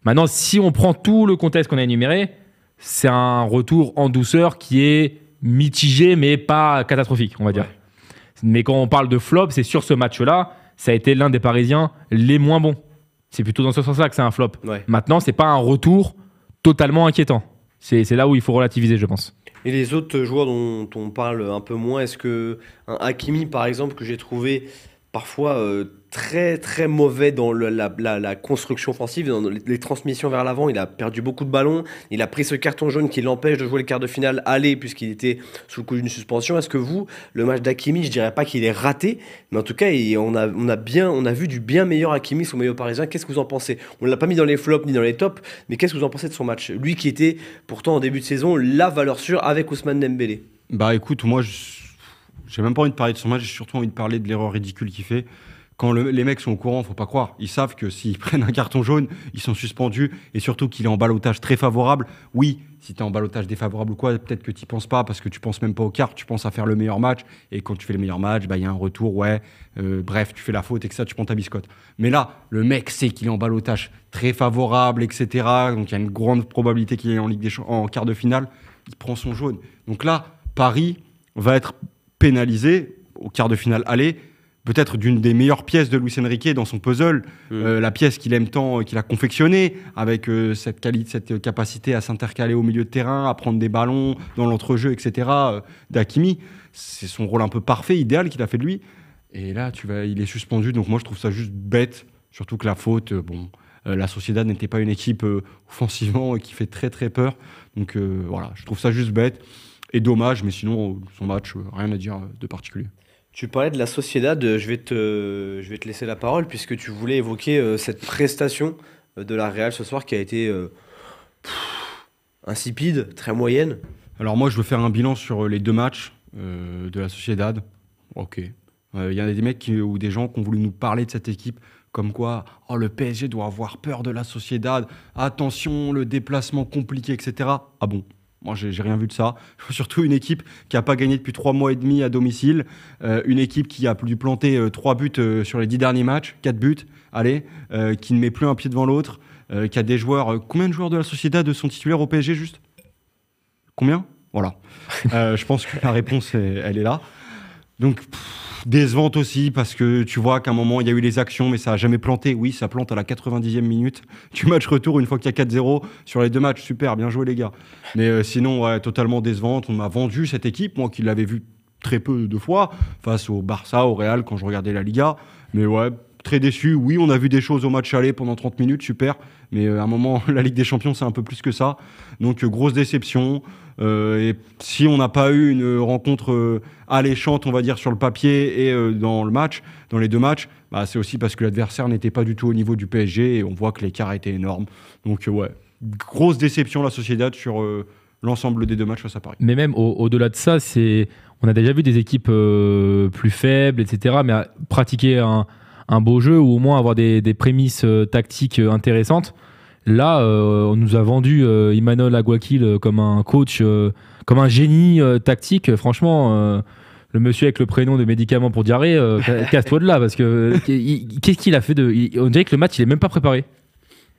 Maintenant, si on prend tout le contexte qu'on a énuméré, c'est un retour en douceur qui est mitigé, mais pas catastrophique, on va dire. Mais quand on parle de flop, c'est sur ce match-là, ça a été l'un des Parisiens les moins bons. C'est plutôt dans ce sens-là que c'est un flop. Maintenant, Maintenant, c'est pas un retour totalement inquiétant. C'est là où il faut relativiser, je pense. Et les autres joueurs dont on parle un peu moins, est-ce que Hakimi, par exemple, que j'ai trouvé parfois euh, très très mauvais dans la, construction offensive, dans les, transmissions vers l'avant. Il a perdu beaucoup de ballons. Il a pris ce carton jaune qui l'empêche de jouer le quart de finale aller puisqu'il était sous le coup d'une suspension. Est-ce que vous, le match d'Akimi, je dirais pas qu'il est raté, mais en tout cas, on, a, on, a bien, on a vu du bien meilleur Akimi sous maillot parisien. Qu'est-ce que vous en pensez On l'a pas mis dans les flops ni dans les tops, mais qu'est-ce que vous en pensez de son match Lui qui était pourtant en début de saison la valeur sûre avec Ousmane Dembélé. Bah écoute, moi je j'ai même pas envie de parler de son match, j'ai surtout envie de parler de l'erreur ridicule qu'il fait quand les mecs sont au courant, faut pas croire. Ils savent que s'ils prennent un carton jaune, ils sont suspendus et surtout qu'il est en balotage très favorable. Oui, si tu es en balotage défavorable ou quoi, peut-être que tu penses pas parce que tu penses même pas aux cartes, tu penses à faire le meilleur match. Et quand tu fais le meilleur match, bah, il y a un retour, ouais, euh, bref, tu fais la faute et que ça, tu prends ta biscotte. Mais là, le mec sait qu'il est en balotage très favorable, etc. Donc il y a une grande probabilité qu'il est en, Ligue des en quart de finale. Il prend son jaune. Donc là, Paris va être pénalisé au quart de finale aller peut-être d'une des meilleures pièces de Luis Enrique dans son puzzle, mm. euh, la pièce qu'il aime tant, qu'il a confectionnée, avec euh, cette, cette capacité à s'intercaler au milieu de terrain, à prendre des ballons dans l'entrejeu, etc. Euh, d'Akimi, c'est son rôle un peu parfait, idéal qu'il a fait de lui. Et là, tu vas, il est suspendu, donc moi je trouve ça juste bête, surtout que la faute, bon, la Sociedad n'était pas une équipe offensivement qui fait très très peur, donc voilà, je trouve ça juste bête et dommage, mais sinon son match, rien à dire de particulier. Tu parlais de la Sociedad, je vais te, je vais te laisser la parole puisque tu voulais évoquer euh, cette prestation euh, de la Real ce soir qui a été euh, insipide, très moyenne. Alors moi je veux faire un bilan sur les deux matchs de la Sociedad. Ok. Il y a des mecs ou des gens qui ont voulu nous parler de cette équipe comme quoi oh, le PSG doit avoir peur de la Sociedad, attention le déplacement compliqué, etc. Ah bon moi, j'ai rien vu de ça. Surtout une équipe qui n'a pas gagné depuis trois mois et demi à domicile, euh, une équipe qui a dû planter euh, trois buts euh, sur les dix derniers matchs, quatre buts, allez, qui ne met plus un pied devant l'autre, qui a des joueurs. combien de joueurs de la de sont titulaires au PSG juste Combien Voilà. je pense que la réponse, elle est là. Donc, décevante aussi, parce que tu vois qu'à un moment, il y a eu les actions, mais ça n'a jamais planté. Oui, ça plante à la 90e minute du match retour, une fois qu'il y a 4-0 sur les deux matchs. Super, bien joué, les gars. Mais euh, sinon, totalement décevante. On m'a vendu cette équipe, moi qui l'avais vue très peu de fois, face au Barça, au Real, quand je regardais la Liga. Mais ouais, très déçu. Oui, on a vu des choses au match aller pendant 30 minutes, super. Mais euh, à un moment, la Ligue des Champions, c'est un peu plus que ça. Donc, euh, grosse déception. Euh, et si on n'a pas eu une rencontre alléchante, on va dire, sur le papier et dans le match, dans les deux matchs, bah, c'est aussi parce que l'adversaire n'était pas du tout au niveau du PSG et on voit que l'écart était énorme. Donc, ouais, grosse déception la Sociedad sur l'ensemble des deux matchs face à Paris. Mais même au- delà de ça, c'est on a déjà vu des équipes plus faibles, etc. Mais pratiquer un, beau jeu ou au moins avoir des prémices tactiques intéressantes. Là, on euh, nous a vendu Emmanuel euh, Aguakil euh, comme un coach, comme un génie tactique. Franchement, le monsieur avec le prénom de médicament pour diarrhée, casse-toi de là parce que qu'est-ce qu'il a fait de. on dirait que le match, il est même pas préparé.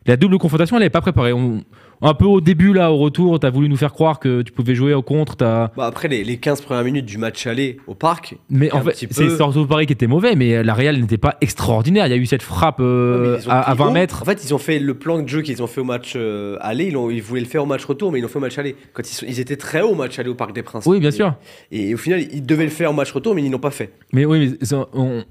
La double confrontation, elle n'est pas préparée. On, un peu au début, là, au retour, t'as voulu nous faire croire que tu pouvais jouer au contre. Bah après, les, les, 15 premières minutes du match aller au parc. Mais en fait, c'est surtout Paris qui était mauvais, mais la Real n'était pas extraordinaire. Il y a eu cette frappe euh, ah, à, 20 mètres. En fait, ils ont fait le plan de jeu qu'ils ont fait au match euh, aller. Ils, ont, ils, voulaient le faire au match retour, mais ils l'ont fait au match aller. Quand ils, ils, étaient très haut au match aller au Parc des Princes. Oui, bien sûr. Et, au final, ils devaient le faire au match retour, mais ils l'ont pas fait. Mais oui, mais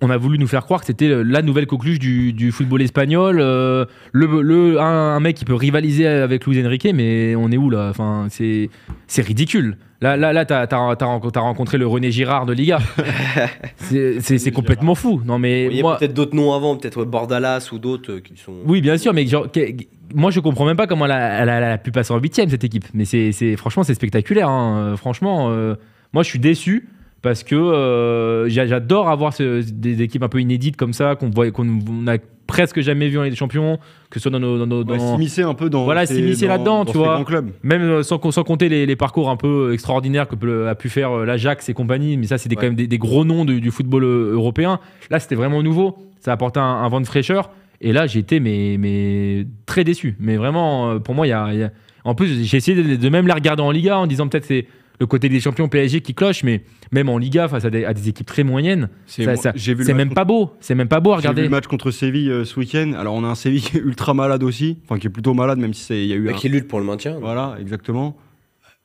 on, a voulu nous faire croire que c'était la nouvelle coqueluche du, du football espagnol. Euh, le, un, mec qui peut rivaliser avec Louis. Enrique, mais on est où là enfin, c'est, c'est ridicule. Là, là, là t'as, rencontré le René Girard de Liga. c'est, complètement fou. Non, mais Il y a peut-être d'autres noms avant, peut-être Bordalas ou d'autres euh, qui sont. Oui, bien sûr, mais genre, moi je comprends même pas comment elle a, pu passer en huitième cette équipe. Mais c'est, franchement, c'est spectaculaire. Hein. Euh, franchement, euh, moi je suis déçu parce que j'adore avoir des équipes un peu inédites comme ça qu'on voit qu'on a presque jamais vu en Ligue des Champions, que ce soit dans nos. Dans un peu dans. Voilà, s'immiscer là-dedans, tu vois. Club. Même euh, sans, sans, compter les, parcours un peu extraordinaires que a pu faire euh, l'Ajax et compagnie, mais ça, c'était quand même des, gros noms du, football euh, européen. Là, c'était vraiment nouveau. Ça apportait un, vent de fraîcheur. Et là, j'étais mais, très déçu. Mais vraiment, pour moi, il y a, En plus, j'ai essayé de, même la regarder en Liga en disant peut-être c'est le côté des champions PSG qui cloche, mais même en Liga, face à des, équipes très moyennes, c'est même pas beau. C'est même pas beau à regarder. J'ai vu le match contre Séville euh, ce week-end. Alors, on a un Séville qui est ultra malade aussi, enfin qui est plutôt malade, même si il y a eu. un... qui lutte pour le maintien. Voilà, exactement.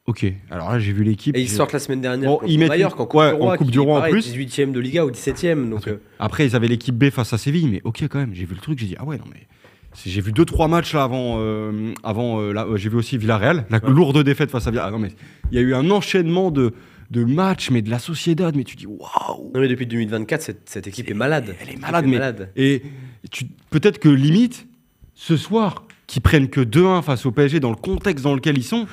Ok, alors là j'ai vu l'équipe. Et ils sortent la semaine dernière bon, contre D'ailleurs, en Coupe du Roi. coupe du Roi plus. 18 e de Liga ou 17 e donc... Euh. Après, ils avaient l'équipe B face à Séville, mais ok quand même, j'ai vu le truc, j'ai dit ah ouais, non mais j'ai vu deux trois matchs là avant, euh, avant euh, j'ai vu aussi Villarreal, la lourde défaite face à Villarreal. Ah mais il y a eu un enchaînement de matchs, mais de la société, mais tu dis waouh. Non mais depuis 2024, cette, équipe est, malade. Elle est malade, mais, est malade. et peut-être que limite ce soir, qui prennent que 2-1 face au PSG dans le contexte dans lequel ils sont,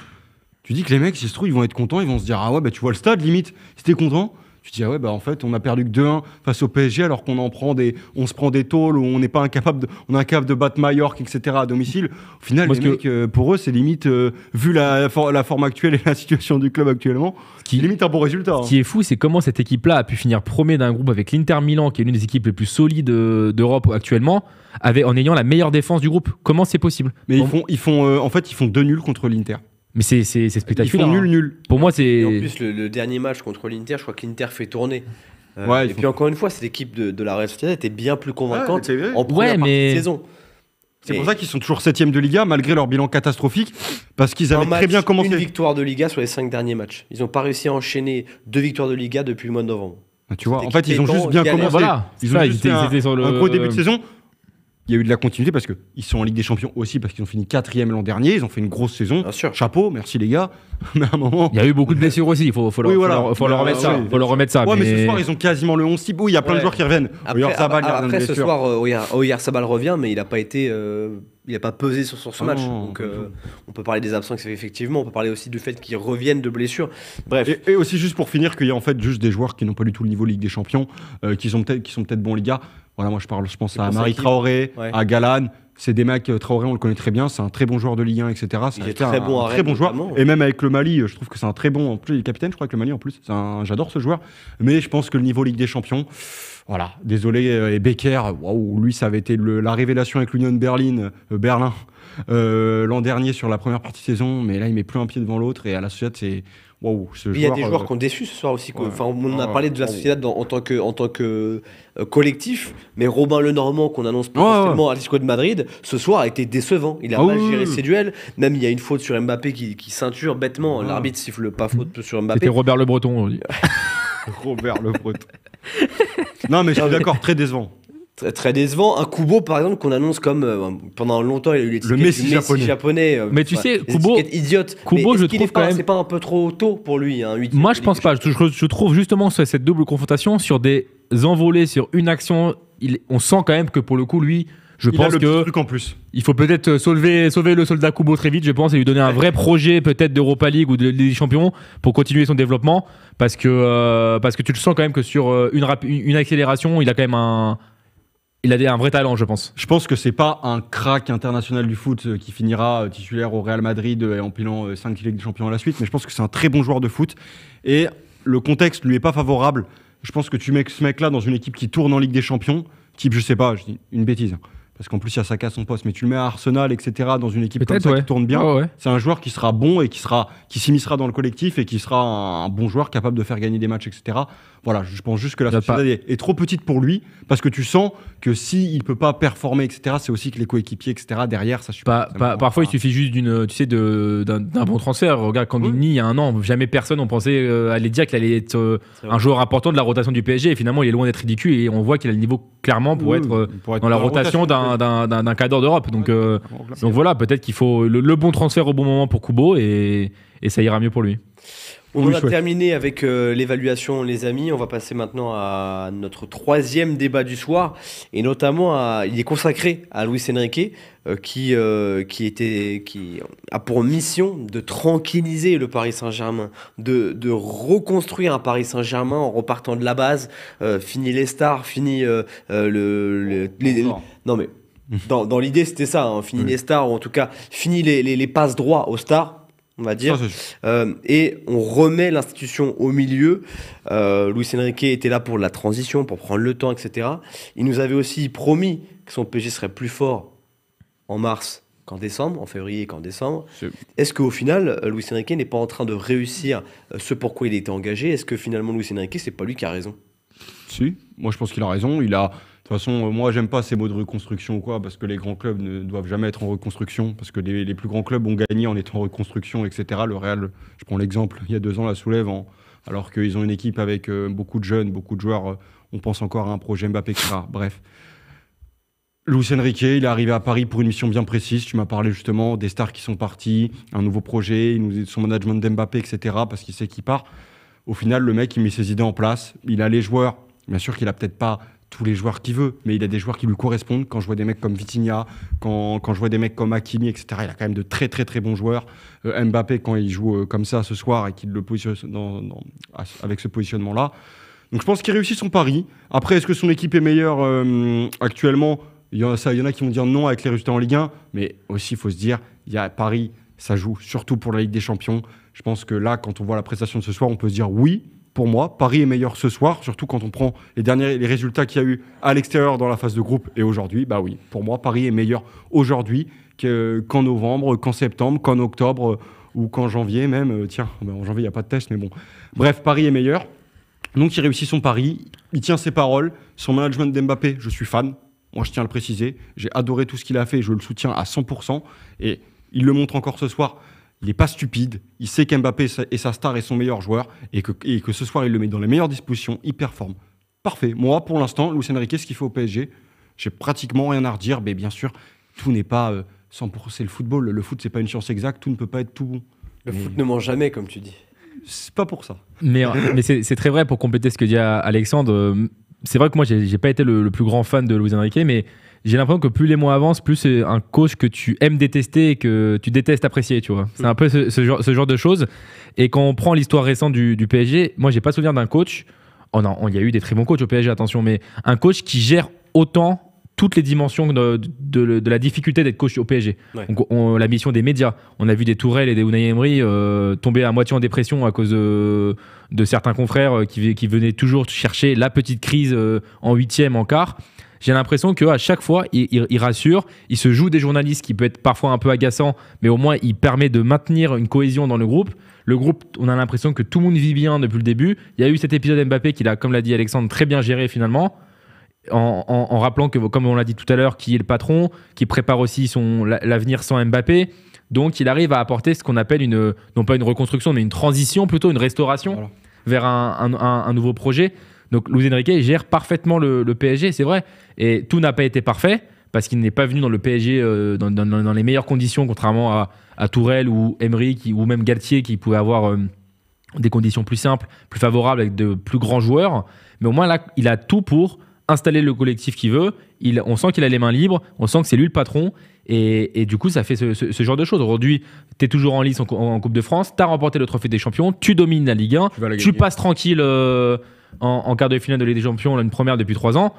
tu dis que les mecs, si se trouve, ils vont être contents, ils vont se dire ah ouais bah tu vois le stade limite, c'était content, tu dis, ah ouais, bah en fait, on a perdu que 2-1 face au PSG alors qu'on en prend des, on se prend des tôles où on n'est pas incapable de, est incapable de battre Mallorca, etc. à domicile. Au final, euh, pour eux, c'est limite, euh, vu la, forme actuelle et la situation du club actuellement, qui limite un bon résultat. Hein. Ce qui est fou, c'est comment cette équipe-là a pu finir premier d'un groupe avec l'Inter Milan, qui est l'une des équipes les plus solides euh, d'Europe actuellement, avec, en ayant la meilleure défense du groupe. Comment c'est possible Mais ils font, ils font en fait, ils font deux nuls contre l'Inter. Mais c'est spectaculaire. Ils font hein. nul, nul. Pour moi, c'est. Et En plus, le, dernier match contre l'Inter, je crois que l'Inter fait tourner. Euh, ouais, et puis encore une fois, cette équipe de, de la Real Sociedad était bien plus convaincante en première partie de saison. C'est pour ça qu'ils sont toujours 7 de Liga, malgré leur bilan catastrophique, parce qu'ils avaient très bien commencé. Une victoire de Liga sur les 5 derniers matchs. Ils n'ont pas réussi à enchaîner deux victoires de Liga depuis le mois de novembre. Ah, tu vois, en fait, ils ont juste bien commencé. Voilà, ils ont étaient, sur le... un gros début de saison il y a eu de la continuité parce qu'ils sont en Ligue des Champions aussi, parce qu'ils ont fini quatrième l'an dernier, ils ont fait une grosse saison. Chapeau, merci les gars. Mais un moment. Il y a eu beaucoup de blessures aussi, il faut, leur, remettre ça. mais... ce soir, ils ont quasiment le 11 type. il y a plein de joueurs qui reviennent. Après, ce soir, euh, Oyar Sabal revient, mais il n'a pas été. Euh, il n'a pas pesé sur, sur ce ah match. Donc, euh, on peut parler des absences, effectivement. On peut parler aussi du fait qu'ils reviennent de blessures. Bref. Et, aussi, juste pour finir, qu'il y a en fait juste des joueurs qui n'ont pas du tout le niveau Ligue des Champions, qui sont peut-être bons, les gars. Voilà, moi je parle, je pense à Marie Traoré, à Galan. C'est des mecs, euh, Traoré, on le connaît très bien, c'est un très bon joueur de Ligue 1, etc. C'est un, très, bon, joueur. Et même avec le Mali, euh, je trouve que c'est un très bon. En plus, il est capitaine, je crois, que le Mali en plus. J'adore ce joueur. Mais je pense que le niveau Ligue des Champions, voilà, désolé. Euh, et Becker, waouh, lui, ça avait été la révélation avec l'Union Berlin, Berlin, l'an dernier sur la première partie de saison. Mais là, il met plus un pied devant l'autre. Et à la suite, c'est il y a des joueurs euh, qui ont déçu ce soir aussi. on a ah, parlé de la Société en, tant que, en tant euh, collectif, mais Robin Lenormand, qu'on annonce potentiellement à l'Atlético de Madrid, ce soir a été décevant. Il a ah mal géré ses duels. Même il y a une faute sur Mbappé qui, ceinture bêtement. Ah. L'arbitre siffle pas faute mm. sur Mbappé. C'était Robert Le Breton, Robert Le Breton. non, mais je suis d'accord, très décevant très, décevant. Un Kubo, par exemple, qu'on annonce comme euh, pendant longtemps, il a eu l'étiquette le Messi, japonais. Euh, mais tu sais, Kubo, idiote. Kubo, je trouve quand même. C'est pas un peu trop tôt pour lui, 8, hein, Moi, je pense pas. Je, trouve justement cette double confrontation sur des envolées, sur une action. on sent quand même que pour le coup, lui, je pense que plus. Il faut peut-être euh, sauver, sauver le soldat Kubo très vite, je pense, et lui donner un vrai projet peut-être d'Europa League ou de Ligue des Champions pour continuer son développement, parce que parce que tu le sens quand même que sur une, une accélération, il a quand même un, il a un vrai talent, je pense. Je pense que c'est pas un crack international du foot euh, qui finira euh, titulaire au Real Madrid euh, et pilant 5 Ligues des Champions à la suite, mais je pense que c'est un très bon joueur de foot. Et le contexte lui est pas favorable. Je pense que tu mets ce mec-là dans une équipe qui tourne en Ligue des Champions, type, je sais pas, je dis une bêtise. Hein. Parce qu'en plus, il y a Saka à son poste, mais tu le mets à Arsenal, etc., dans une équipe comme ça qui tourne bien. C'est un joueur qui sera bon et qui sera, qui s'immiscera dans le collectif et qui sera un bon joueur capable de faire gagner des matchs, etc. Voilà, je pense juste que la Sociedad est, trop petite pour lui, parce que tu sens que s'il si ne peut pas performer, etc., c'est aussi que les coéquipiers, etc., derrière, ça suffit. Pas, parfois, il suffit juste d'une, tu sais, d'un, bon transfert. Regarde, quand il y a un an, jamais personne, n'en pensait euh, à allait dire qu'il allait être euh, un joueur important de la rotation du PSG, et finalement, il est loin d'être ridicule, et on voit qu'il a le niveau clairement pour, être, dans la, rotation, d'un, cadre d'Europe. Donc, euh, donc voilà, peut-être qu'il faut le, bon transfert au bon moment pour Kubo, et, et ça ira mieux pour lui. On a terminé avec euh, l'évaluation, les amis. On va passer maintenant à notre troisième débat du soir. Et notamment, il est consacré à Luis Enrique, euh, qui, euh, qui, était, qui a pour mission de tranquilliser le Paris Saint-Germain, de, reconstruire un Paris Saint-Germain en repartant de la base. fini les stars, fini le, les, non, mais dans, l'idée, c'était ça. Hein. fini les stars, ou en tout cas, fini les, les passes droits aux stars on va dire. Euh, et on remet l'institution au milieu. louis euh, Luis Enrique était là pour la transition, pour prendre le temps, etc. Il nous avait aussi promis que son PSG serait plus fort en mars qu'en décembre, en février qu'en décembre. Est-ce qu'au final, euh, Luis Enrique n'est pas en train de réussir ce pourquoi il était engagé Est-ce que finalement, Luis Enrique, c'est pas lui qui a raison Si, moi je pense qu'il a raison. Il a toute façon, euh, moi, j'aime pas ces mots de reconstruction ou quoi, parce que les grands clubs ne doivent jamais être en reconstruction, parce que les, les plus grands clubs ont gagné en étant en reconstruction, etc. Le Real, je prends l'exemple, il y a deux ans, la soulève, alors qu'ils ont une équipe avec euh, beaucoup de jeunes, beaucoup de joueurs. Euh, on pense encore à un projet Mbappé, etc. Bref. Luis Enrique, il est arrivé à Paris pour une mission bien précise. Tu m'as parlé justement des stars qui sont partis, un nouveau projet, son management d'Mbappé, etc. Parce qu'il sait qu'il part. Au final, le mec, il met ses idées en place. Il a les joueurs. Bien sûr qu'il a peut-être pas tous les joueurs qu'il veut, mais il a des joueurs qui lui correspondent. Quand je vois des mecs comme Vitinha, quand, quand je vois des mecs comme Hakimi, etc., il a quand même de très très très bons joueurs. Euh, Mbappé, quand il joue euh, comme ça ce soir et qu'il le positionne avec ce positionnement-là. Donc je pense qu'il réussit son pari. Après, est-ce que son équipe est meilleure euh, actuellement il y, a, ça, il y en a qui vont dire non avec les résultats en Ligue 1, mais aussi, il faut se dire, il y a Paris, ça joue surtout pour la Ligue des Champions. Je pense que là, quand on voit la prestation de ce soir, on peut se dire oui, pour moi, Paris est meilleur ce soir, surtout quand on prend les derniers les résultats qu'il y a eu à l'extérieur dans la phase de groupe et aujourd'hui. Bah oui, pour moi, Paris est meilleur aujourd'hui qu'en novembre, qu'en septembre, qu'en octobre euh, ou qu'en janvier même. Euh, tiens, oh, bah, en janvier, il n'y a pas de test, mais bon. Bref, Paris est meilleur. Donc, il réussit son pari, il tient ses paroles. Son management d'Mbappé, je suis fan. Moi, je tiens à le préciser. J'ai adoré tout ce qu'il a fait, je le soutiens à 100%. Et il le montre encore ce soir il n'est pas stupide, il sait qu'Mbappé est sa star et son meilleur joueur, et que, et que ce soir, il le met dans les meilleures dispositions, il performe. Parfait. Moi, pour l'instant, Luis Enrique, ce qu'il fait au PSG, j'ai pratiquement rien à redire, mais bien sûr, tout n'est pas sans euh, 100%. C'est le football. Le foot, c'est pas une science exacte. Tout ne peut pas être tout bon. Le foot ne ment jamais, comme tu dis. C'est pas pour ça. Mais, euh, mais c'est très vrai pour compléter ce que dit Alexandre. Euh, c'est vrai que moi, j'ai pas été le, le, plus grand fan de Luis Enrique, mais j'ai l'impression que plus les mois avancent, plus c'est un coach que tu aimes détester et que tu détestes apprécier, tu vois. C'est un peu ce, genre, de choses. Et quand on prend l'histoire récente du, PSG, moi, j'ai pas souvenir d'un coach. Oh il y a eu des très bons coachs au PSG, attention, mais un coach qui gère autant toutes les dimensions de, la difficulté d'être coach au PSG. la mission des médias. On a vu des Tourelles et des Unai Emery euh, tomber à moitié en dépression à cause de, certains confrères euh, qui, venaient toujours chercher la petite crise euh, en huitième, en quart j'ai l'impression qu'à chaque fois, il, rassure, il se joue des journalistes qui peut être parfois un peu agaçant, mais au moins il permet de maintenir une cohésion dans le groupe. Le groupe, on a l'impression que tout le monde vit bien depuis le début. Il y a eu cet épisode Mbappé qu'il a, comme l'a dit Alexandre, très bien géré finalement. En, rappelant que, comme on l'a dit tout à l'heure, qui est le patron, qui prépare aussi son l'avenir sans Mbappé. Donc, il arrive à apporter ce qu'on appelle une, non pas une reconstruction, mais une transition, plutôt une restauration vers un, nouveau projet. Donc louis Enrique gère parfaitement le, PSG, c'est vrai. Et tout n'a pas été parfait parce qu'il n'est pas venu dans le PSG euh, dans, les meilleures conditions, contrairement à, Tourelle ou Emery ou même Galtier qui pouvait avoir euh, des conditions plus simples, plus favorables avec de plus grands joueurs. Mais au moins là, il a tout pour installer le collectif qu'il veut. Il, on sent qu'il a les mains libres, on sent que c'est lui le patron. Et, du coup, ça fait ce, genre de choses. Aujourd'hui, tu es toujours en lice en, Coupe de France, tu as remporté le trophée des champions, tu domines la Ligue 1, tu, passes tranquille. Euh, en, quart de finale de Ligue des Champions, a une première depuis trois ans.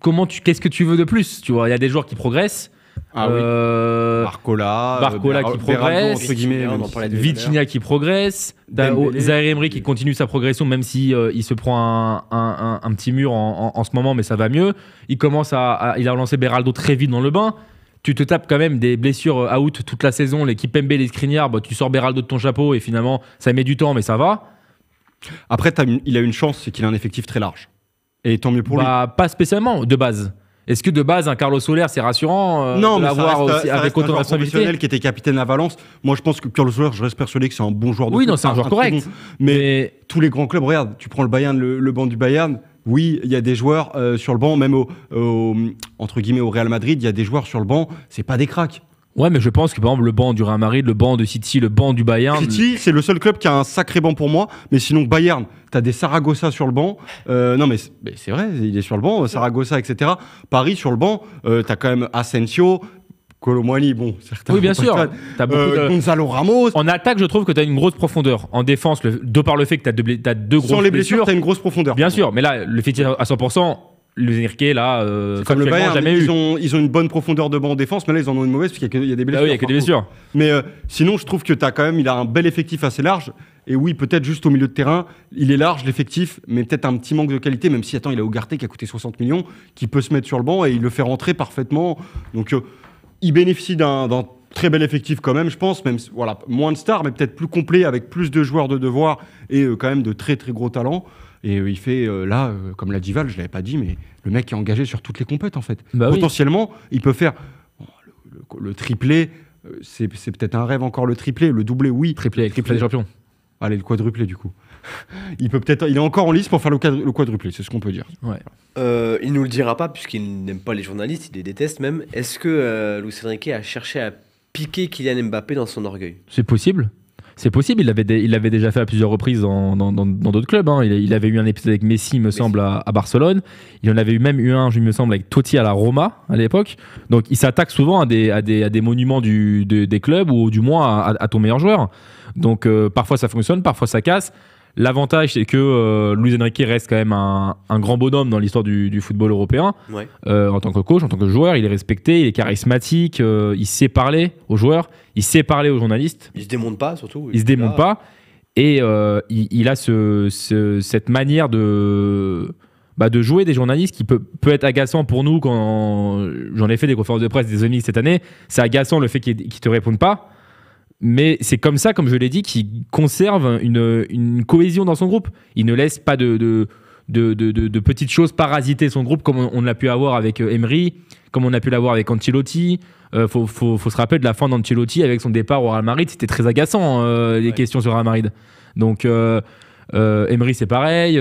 comment tu, qu'est-ce que tu veux de plus Tu vois, il y a des joueurs qui progressent. Ah euh, Barcola, euh, Barcola qui progresse, Vitinha qui progresse, Zaire Emery qui continue sa progression même si euh, il se prend un, petit mur en, ce moment, mais ça va mieux. Il commence à, il a relancé Beraldo très vite dans le bain. Tu te tapes quand même des blessures out toute la saison, l'équipe MB, les bah, tu sors Beraldo de ton chapeau et finalement ça met du temps, mais ça va. Après, il a une chance, c'est qu'il a un effectif très large. Et tant mieux pour lui bah, pas spécialement, de base. Est-ce que de base, un Carlos Soler, c'est rassurant euh, Non, mais ça avec un qui était capitaine à Valence. Moi, je pense que Carlos Soler, je reste persuadé que c'est un bon joueur. Oui, c'est un joueur correct. Mais, tous les grands clubs, regarde, tu prends le Bayern, le, banc du Bayern. Oui, il y a des joueurs euh, sur le banc, même au, au- entre guillemets au Real Madrid, il y a des joueurs sur le banc. C'est pas des cracks. Ouais, mais je pense que par exemple, le banc du Real Madrid, le banc de City, le banc du Bayern. City, c'est le seul club qui a un sacré banc pour moi, mais sinon, Bayern, t'as des Saragossa sur le banc. Euh, non, mais c'est vrai, il est sur le banc, euh, Saragossa, etc. Paris sur le banc, tu euh, t'as quand même Asensio, Colomani, bon, certains. Oui, bien sûr. As beaucoup de... Gonzalo Ramos. En attaque, je trouve que tu as une grosse profondeur. En défense, le... de par le fait que tu as, deux grosses blessures. Sans les blessures, tu une grosse profondeur. Bien sûr, mais là, le fait à 100%, le Zirke, là, euh, comme le Bayern, ils, Ont, ils ont une bonne profondeur de banc en défense, mais là, ils en ont une mauvaise, parce qu'il y, a des bah blessures. oui, il a que des blessures. Mais euh, sinon, je trouve que as quand même, il a un bel effectif assez large. Et oui, peut-être juste au milieu de terrain, il est large l'effectif, mais peut-être un petit manque de qualité, même si, attends, il a Ougarté qui a coûté 60 millions, qui peut se mettre sur le banc et il le fait rentrer parfaitement. Donc, euh, il bénéficie d'un très bel effectif quand même, je pense, même voilà, moins de stars, mais peut-être plus complet, avec plus de joueurs de devoir et quand même de très très gros talents. Et euh, il fait, euh, là, euh, comme l'a dival, je ne l'avais pas dit, mais le mec est engagé sur toutes les compètes, en fait. Bah Potentiellement, il peut faire le, triplé, c'est peut-être un rêve encore le triplé, le doublé, oui. Triplé triplé des champions. Allez, le quadruplé, du coup. il peut peut-être, il est encore en lice pour faire le, quadruplé, c'est ce qu'on peut dire. Ouais. Euh, il nous le dira pas puisqu'il n'aime pas les journalistes, il les déteste même. Est-ce que Louis Luis a cherché à piquer Kylian Mbappé dans son orgueil C'est possible. C'est possible, il l'avait déjà fait à plusieurs reprises dans, d'autres clubs. Hein. Il, avait eu un épisode avec Messi, me semble, à, Barcelone. Il en avait eu même eu un, je me semble, avec Totti à la Roma à l'époque. Donc il s'attaque souvent à des, monuments du, des clubs ou du moins à, ton meilleur joueur. Donc euh, parfois ça fonctionne, parfois ça casse. L'avantage, c'est que euh, Luis Enrique reste quand même un, grand bonhomme dans l'histoire du, football européen. Euh, en tant que coach, en tant que joueur, il est respecté, il est charismatique, euh, il sait parler aux joueurs, il sait parler aux journalistes. Il se démonte pas, surtout. Il, se démonte pas. Et il, a cette manière bah, de, jouer des journalistes qui peut, être agaçant pour nous quand j'en ai fait des conférences de presse des Amis cette année. C'est agaçant le fait qu'ils ne te répondent pas mais c'est comme ça, comme je l'ai dit, qu'il conserve une, cohésion dans son groupe. Il ne laisse pas de, petites choses parasiter son groupe comme on, l'a pu avoir avec euh, Emery, comme on a pu l'avoir avec Antilotti. Il euh, faut, se rappeler de la fin d'Antilotti avec son départ au Real Madrid, c'était très agaçant hein, euh, les questions sur Real Madrid. Donc Emery c'est pareil.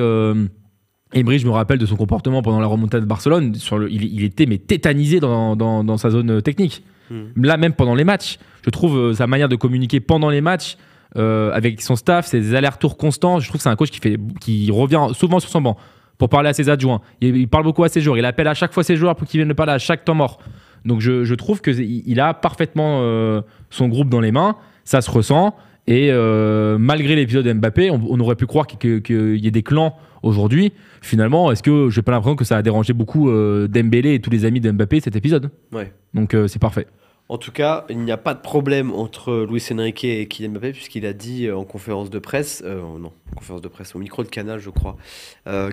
Emery, je me rappelle de son comportement pendant la remontée de Barcelone. il, était mais tétanisé dans sa zone technique. Mm. Là, même pendant les matchs, je trouve euh, sa manière de communiquer pendant les matchs. Euh, avec son staff, c'est des allers-retours constants. Je trouve que c'est un coach qui, fait, qui revient souvent sur son banc pour parler à ses adjoints. Il, parle beaucoup à ses joueurs. Il appelle à chaque fois ses joueurs pour qu'ils viennent le parler à chaque temps mort. Donc je, je trouve qu'il a parfaitement euh, son groupe dans les mains. Ça se ressent. Et euh, malgré l'épisode Mbappé, on, aurait pu croire qu'il y ait des clans aujourd'hui. Finalement, est-ce que je n'ai pas l'impression que ça a dérangé beaucoup euh, Dembélé et tous les amis d'Mbappé cet épisode ouais. Donc euh, c'est parfait. En tout cas, il n'y a pas de problème entre Luis Enrique et Kylian Mbappé, puisqu'il a dit euh, en conférence de presse, oh non, conférence de presse, au micro de Canal, je crois,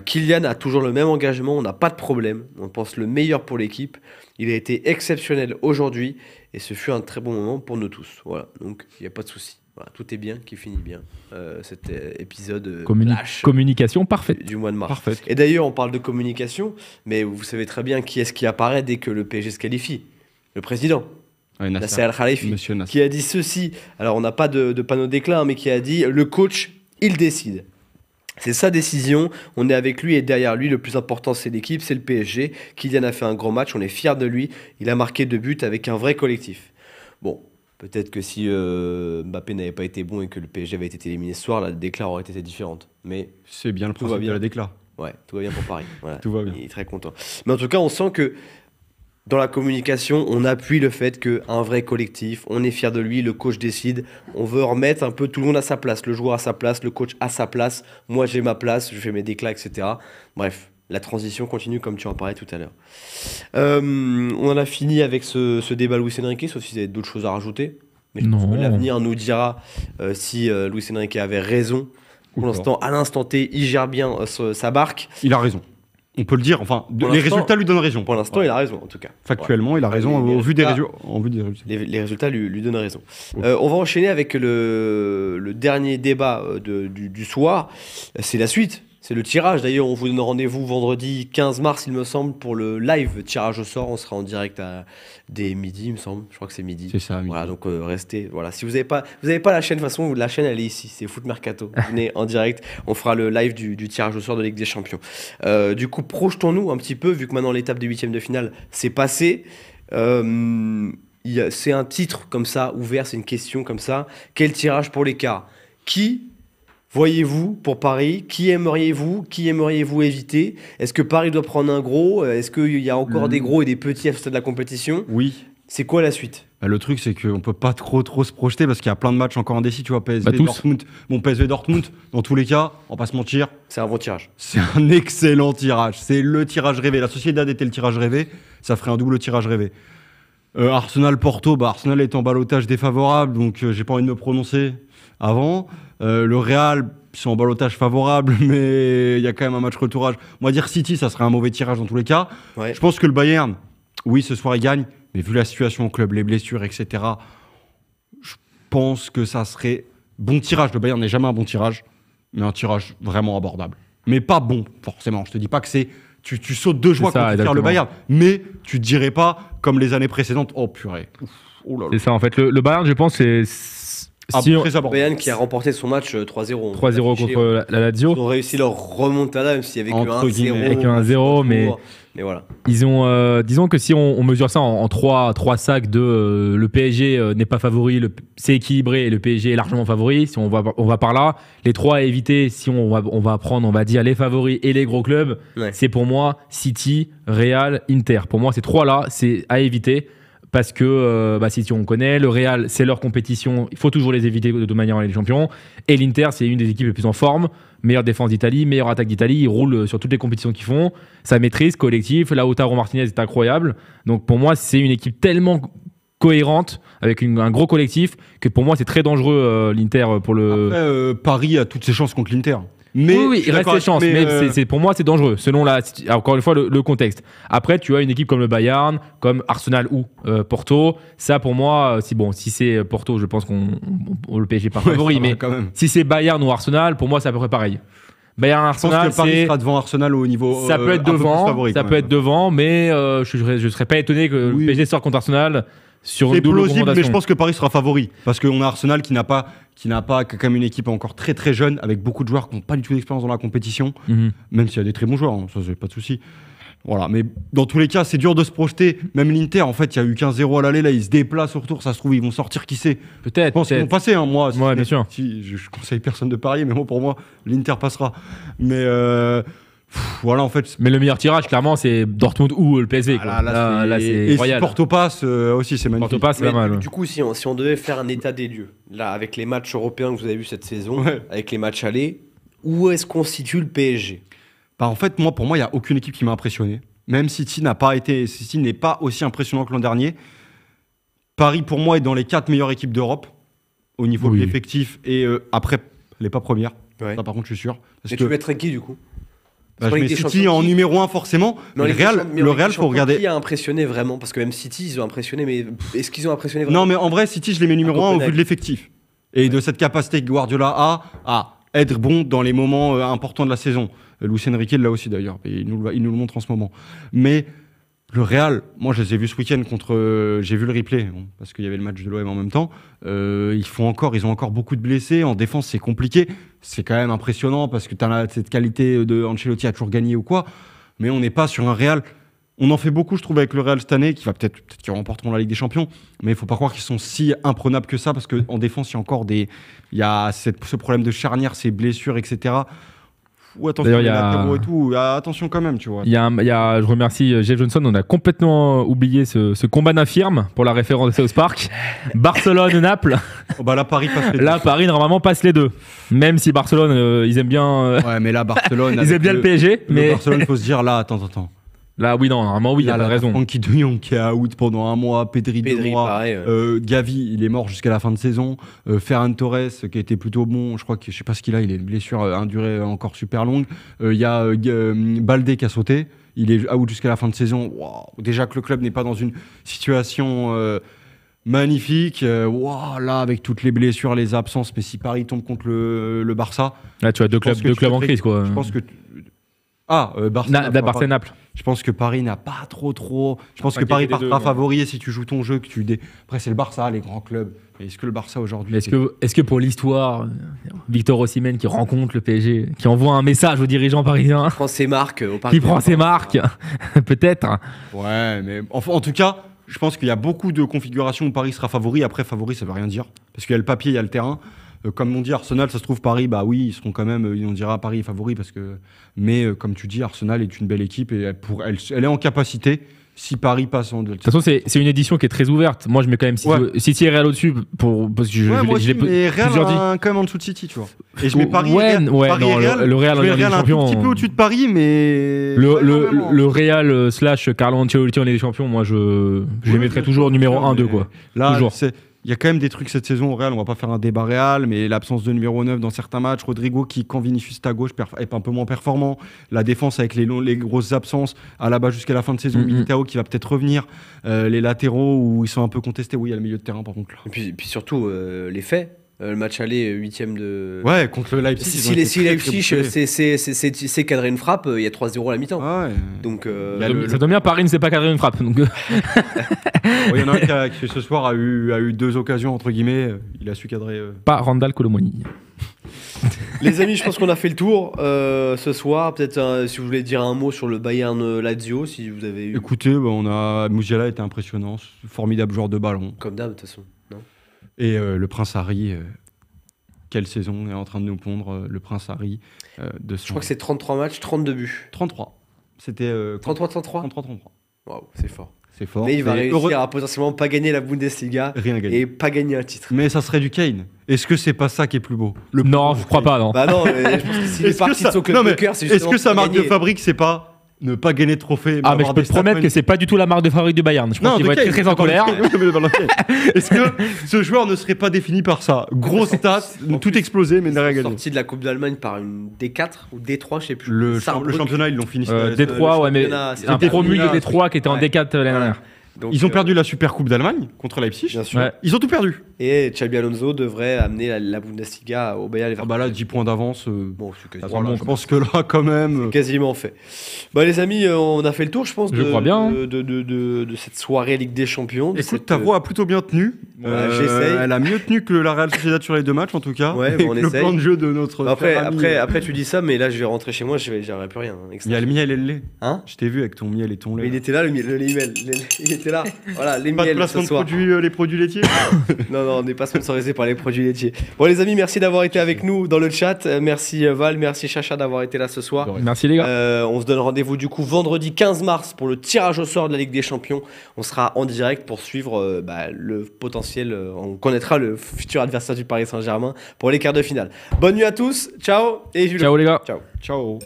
Kylian a toujours le même engagement, on n'a pas de problème, on pense le meilleur pour l'équipe, il a été exceptionnel aujourd'hui, et ce fut un très bon moment pour nous tous. Voilà, donc il n'y a pas de souci tout est bien qui finit bien. Euh, cet euh, épisode euh, communication parfaite du mois de mars. Et d'ailleurs, on parle de communication, mais vous savez très bien qui est-ce qui apparaît dès que le PSG se qualifie Le président. Nasser Khalifi, qui a dit ceci. Alors, on n'a pas de, panneau d'éclat, hein, mais qui a dit le coach, il décide. C'est sa décision, on est avec lui et derrière lui, le plus important c'est l'équipe, c'est le PSG. Kylian a fait un grand match, on est fier de lui, il a marqué deux buts avec un vrai collectif. Bon, Peut-être que si euh, Mbappé n'avait pas été bon et que le PSG avait été éliminé ce soir, la déclaration aurait été différente. Mais c'est bien le tout bien. de la déclare. Ouais, tout va bien pour Paris. Il est très content. Mais en tout cas, on sent que dans la communication, on appuie le fait qu'un vrai collectif, on est fier de lui, le coach décide, on veut remettre un peu tout le monde à sa place, le joueur à sa place, le coach à sa place, moi j'ai ma place, je fais mes déclats, etc. Bref, la transition continue comme tu en parlais tout à l'heure. Euh, on en a fini avec ce, débat louis Enrique, sauf si vous avez d'autres choses à rajouter. Mais l'avenir nous dira euh, si euh, Louis-Henriquet avait raison. Pour l'instant, à l'instant T, il gère bien sa barque. Il a raison. On peut le dire, enfin, les résultats lui donnent raison. Pour l'instant, il a raison, en tout cas. Factuellement, il a raison vu des, en vue des résultats. Les, résultats lui, donnent raison. on va enchaîner avec le, dernier débat du, soir. C'est la suite c'est le tirage d'ailleurs, on vous donne rendez-vous vendredi 15 mars il me semble pour le live tirage au sort, on sera en direct à des midi il me semble, je crois que c'est midi. C'est ça. Voilà, donc euh, restez voilà, si vous n'avez pas vous avez pas la chaîne de toute façon, la chaîne elle est ici, c'est Foot Mercato. Venez en direct, on fera le live du, tirage au sort de Ligue des Champions. Euh, du coup, projetons-nous un petit peu vu que maintenant l'étape des huitièmes de finale s'est passée. Euh, c'est un titre comme ça ouvert, c'est une question comme ça, quel tirage pour les cas Qui Voyez-vous pour Paris Qui aimeriez-vous Qui aimeriez-vous éviter Est-ce que Paris doit prendre un gros Est-ce qu'il y a encore hmm. des gros et des petits à de la compétition Oui. C'est quoi la suite bah, le truc, c'est qu'on peut pas trop trop se projeter parce qu'il y a plein de matchs encore indécis. Tu vois, PSV bah, Dortmund. Bon, PSV Dortmund, dans tous les cas, on va pas se mentir. C'est un bon tirage. C'est un excellent tirage. C'est le tirage rêvé. La Sociedad était le tirage rêvé. Ça ferait un double tirage rêvé. Euh, Arsenal Porto, bah, Arsenal est en balotage défavorable, donc euh, j'ai pas envie de me prononcer avant. Euh, le Real, ils un en favorable, mais il y a quand même un match retourage. Moi, dire City, ça serait un mauvais tirage dans tous les cas. Je pense que le Bayern, oui, ce soir, il gagne, mais vu la situation au club, les blessures, etc., je pense que ça serait bon tirage. Le Bayern n'est jamais un bon tirage, mais un tirage vraiment abordable. Mais pas bon, forcément. Je te dis pas que c'est. Tu, sautes deux joies quand tu le Bayern, mais tu dirais pas, comme les années précédentes, oh purée. Oh c'est ça, en fait. Le, le Bayern, je pense, c'est c'est ah, Ryan Bayern qui a remporté son match 3-0. Euh, 3-0 contre euh, la, Lazio. Ils ont réussi leur remontada, même s'il y avait que 1 0 mais, mais voilà. Ils ont, euh, disons que si on, mesure ça en, 3, sacs de le PSG n'est pas favori, c'est équilibré et le PSG est largement favori, si on va, on va par là, les 3 à éviter, si on va, on va prendre, on va dire les favoris et les gros clubs, c'est pour moi City, Real, Inter. Pour moi, ces 3 là, c'est à éviter parce que euh, bah, si on connaît, le Real, c'est leur compétition, il faut toujours les éviter de toute manière en Ligue des Champions. Et l'Inter, c'est une des équipes les plus en forme, meilleure défense d'Italie, meilleure attaque d'Italie, ils roulent sur toutes les compétitions qu'ils font, ça maîtrise, collectif, Otaro Martinez est incroyable. Donc pour moi, c'est une équipe tellement cohérente avec un gros collectif que pour moi, c'est très dangereux euh, l'Inter euh, pour le... Après, Paris a toutes ses chances contre l'Inter oui, il reste des chances. Mais, euh, c'est, pour moi, c'est dangereux, selon la, ah, encore une fois le, contexte. Après, tu as une équipe comme le Bayern, comme Arsenal ou euh, Porto. Ça, pour moi, euh, si, bon, si c'est Porto, je pense qu'on le PSG par favori. mais si c'est Bayern ou Arsenal, pour moi, c'est à peu près pareil. Bayern Arsenal, je pense que Paris sera devant Arsenal au niveau. Ça peut être devant, ça peut être devant, mais je, ne serais pas étonné que le PSG sorte contre Arsenal. C'est plausible, mais je pense que Paris sera favori. Parce qu'on a Arsenal qui n'a pas, qui n'a pas comme une équipe encore très très jeune, avec beaucoup de joueurs qui n'ont pas du tout d'expérience dans la compétition, mhm. même s'il y a des très bons joueurs, hein, ça j'ai pas de souci. Voilà, mais dans tous les cas, c'est dur de se projeter. Même l'Inter, en fait, il y a eu 15-0 à l'aller, là, ils se déplacent au retour, ça se trouve, ils vont sortir, qui sait Peut-être. Je qu'ils vont passer, hein, moi. Si bien sûr. je, ne conseille personne de parier, mais moi, pour moi, l'Inter passera. Mais. Euh, voilà en fait. Mais le meilleur tirage, clairement, c'est Dortmund ou le PSG ah là, Porto passe euh, aussi, c'est magnifique. Porto passe, pas mal. Du coup, si on, si on, devait faire un état des lieux, là, avec les matchs européens que vous avez vu cette saison, avec les matchs allés, où est-ce qu'on situe le PSG bah, En fait, moi, pour moi, il n'y a aucune équipe qui m'a impressionné. Même City n'a pas été, City n'est pas aussi impressionnant que l'an dernier. Paris, pour moi, est dans les quatre meilleures équipes d'Europe au niveau effectif de l'effectif et euh, après, elle n'est pas première. par contre, je suis sûr. Parce et que... tu mettrais qui du coup bah, je mets City en numéro 1 forcément. le Real, le Real faut regarder. Qui a impressionné vraiment Parce que même City, ils ont impressionné, mais est-ce qu'ils ont impressionné vraiment Non, mais en vrai, City, je les mets numéro 1 au vu de l'effectif et de cette capacité que Guardiola a à être bon dans les moments euh, importants de la saison. Lucien Riquet là aussi d'ailleurs, il nous, il nous le montre en ce moment. Mais le Real, moi je les ai vus ce week-end contre, euh, j'ai vu le replay parce qu'il y avait le match de l'OM en même temps. Euh, ils font encore, ils ont encore beaucoup de blessés. En défense, c'est compliqué. C'est quand même impressionnant parce que tu as cette qualité de Ancelotti a toujours gagné ou quoi. Mais on n'est pas sur un Real. On en fait beaucoup, je trouve, avec le Real cette année, qui va peut-être, peut remporteront la Ligue des Champions. Mais il ne faut pas croire qu'ils sont si imprenables que ça parce qu'en défense, il y a encore des, il a ce problème de charnière, ces blessures, etc ou attention, il y tout. Ah, attention quand même, tu vois. y, je remercie euh, Jeff Johnson. On a complètement euh, oublié ce, combat d'infirme pour la référence South Park. Barcelone, Naples. Oh, bah, là, Paris Paris normalement passe les deux. Même si Barcelone, euh, ils aiment bien. Ouais, mais là, Barcelone. ils aiment bien le, PSG. Mais Barcelone, faut se dire là, attends, attends. Là, oui, non, normalement, oui, il a pas de raison. Anki de Jong qui est out pendant un mois, Pedri, euh, Gavi, il est mort jusqu'à la fin de saison, euh, Ferran Torres qui était plutôt bon, je crois que je sais pas ce qu'il a, il a une blessure, à euh, durée encore super longue. Il y a Baldé qui a sauté, il est out jusqu'à la fin de saison. Déjà que le club n'est pas dans une situation magnifique. là, avec toutes les blessures, les absences, mais si Paris tombe contre le, Barça. Là, ah, tu as deux clubs, deux clubs en crise, quoi. Je pense que ah, euh, Barcelone. Naples. Je pense que Paris n'a pas trop trop. Je pense que Paris partira favori et si tu joues ton jeu, que tu. Après, c'est le Barça, les grands clubs. Est-ce que le Barça aujourd'hui. Est-ce que, est que pour l'histoire, Victor Osimhen qui rencontre le PSG, qui envoie un message aux dirigeants parisiens. Qui prend ses marques euh, au Paris Qui prend ses marques, peut-être. Ouais, mais en tout cas, je pense qu'il y a beaucoup de configurations où Paris sera favori. Après, favori, ça veut rien dire. Parce qu'il y a le papier, il y a le terrain. Euh, comme on dit Arsenal, ça se trouve Paris, bah oui, ils seront quand même, on euh, dira Paris favori parce que. Mais euh, comme tu dis, Arsenal est une belle équipe et elle, pour, elle, elle est en capacité si Paris passe en De toute façon, c'est une édition qui est très ouverte. Moi, je mets quand même City, et Real au-dessus pour parce que je, je, moi je, aussi, Real quand même en dessous de City, tu vois. Et je mets oh, Paris, ouais, Real, ouais, Paris et Real. Le, Real, je mets un petit peu au-dessus de Paris, mais le, le, Real slash Carlo Ancelotti en est des champions. Moi, je je les mettrais toujours numéro 1-2 quoi. Là, toujours il y a quand même des trucs cette saison au Real. On va pas faire un débat réel, mais l'absence de numéro 9 dans certains matchs. Rodrigo qui, quand Vinicius est à gauche, est un peu moins performant. La défense avec les, grosses absences à la bas jusqu'à la fin de saison. Mhm. Militao qui va peut-être revenir. Euh, les latéraux où ils sont un peu contestés. Oui, il y a le milieu de terrain par contre. Et puis, surtout, euh, les faits. Euh, le match aller euh, huitième de. Ouais, contre le Leipzig. Si, Leipzig c'est cadrer une frappe, il y a 3-0 à la mi-temps. Ah ouais. Donc. Euh, ça tombe bien, Paris ne s'est pas cadré une frappe. Donc... il y en a un qui, ce soir a eu, a eu deux occasions entre guillemets. Il a su cadrer. Pas Randall Colomoni. les amis, je pense qu'on a fait le tour ce soir. Peut-être si vous voulez dire un mot sur le Bayern Lazio, si vous avez eu. Écoutez, bah, on a Musiala était impressionnant, formidable joueur de ballon. Comme d'hab de toute façon. Et euh, le prince Harry, euh, quelle saison est en train de nous pondre euh, le prince Harry de son... Je crois que c'est 33 matchs, 32 buts. 33. C'était 33-33 33-33. Waouh, c'est fort. C'est fort. Mais il va réussir à potentiellement pas gagner la Bundesliga Rien et pas gagner un titre. Mais ça serait du Kane. Est-ce que c'est pas ça qui est plus beau le Non, je crois pas, non. Bah non, mais je pense que si les parties ça... de son club non, Est-ce que sa marque de fabrique, c'est pas ne pas gagner de trophée. ah, mais je peux te promettre que c'est pas du tout la marque de fabrique du Bayern. Je pense qu'il va être très, en colère. Est-ce que ce joueur ne serait pas défini par ça Grosse stat, tout explosé, mais n'a rien gagné. Sorti de la Coupe d'Allemagne par une D4 ou D3, je sais plus. Le, championnat, ils l'ont fini. Euh, D3, ouais, mais un promu de D3 qui était en D4 l'année dernière ils ont euh, perdu la Super Coupe d'Allemagne contre Leipzig. Bien sûr. Ils ont tout perdu. Et Xabi Alonso devrait amener la, Bundesliga au Bayern. Leverkusen. Ah bah là, 10 points d'avance. Euh, bon, je pense que là, quand même. Euh. Quasiment fait. Bah les amis, on a fait le tour, je pense. Je de, crois bien. Hein. De, de, de, cette soirée Ligue des Champions. Écoute, cette, ta voix a plutôt bien tenu. J'essaye. Elle a mieux tenu que la Real Sociedad sur les deux matchs, en tout cas. Ouais, on le plan de jeu de notre. Après, après, après, tu dis ça, mais là, je vais rentrer chez moi, je plus rien. Hein, il y a le miel et le lait. Hein Je t'ai vu avec ton miel et ton lait. il était là, le miel, le lait, là. Voilà, les pas de placement De produits, euh, les produits laitiers Non, non, on n'est pas sponsorisé par les produits laitiers. Bon, les amis, merci d'avoir été avec nous dans le chat. Euh, merci euh, Val, merci Chacha d'avoir été là ce soir. Merci les gars. on se donne rendez-vous du coup vendredi 15 mars pour le tirage au sort de la Ligue des Champions. On sera en direct pour suivre bah, le potentiel. on connaîtra le futur adversaire du Paris Saint-Germain pour les quarts de finale. Bonne nuit à tous. Ciao et Julien. Ciao les gars. Ciao. Ciao.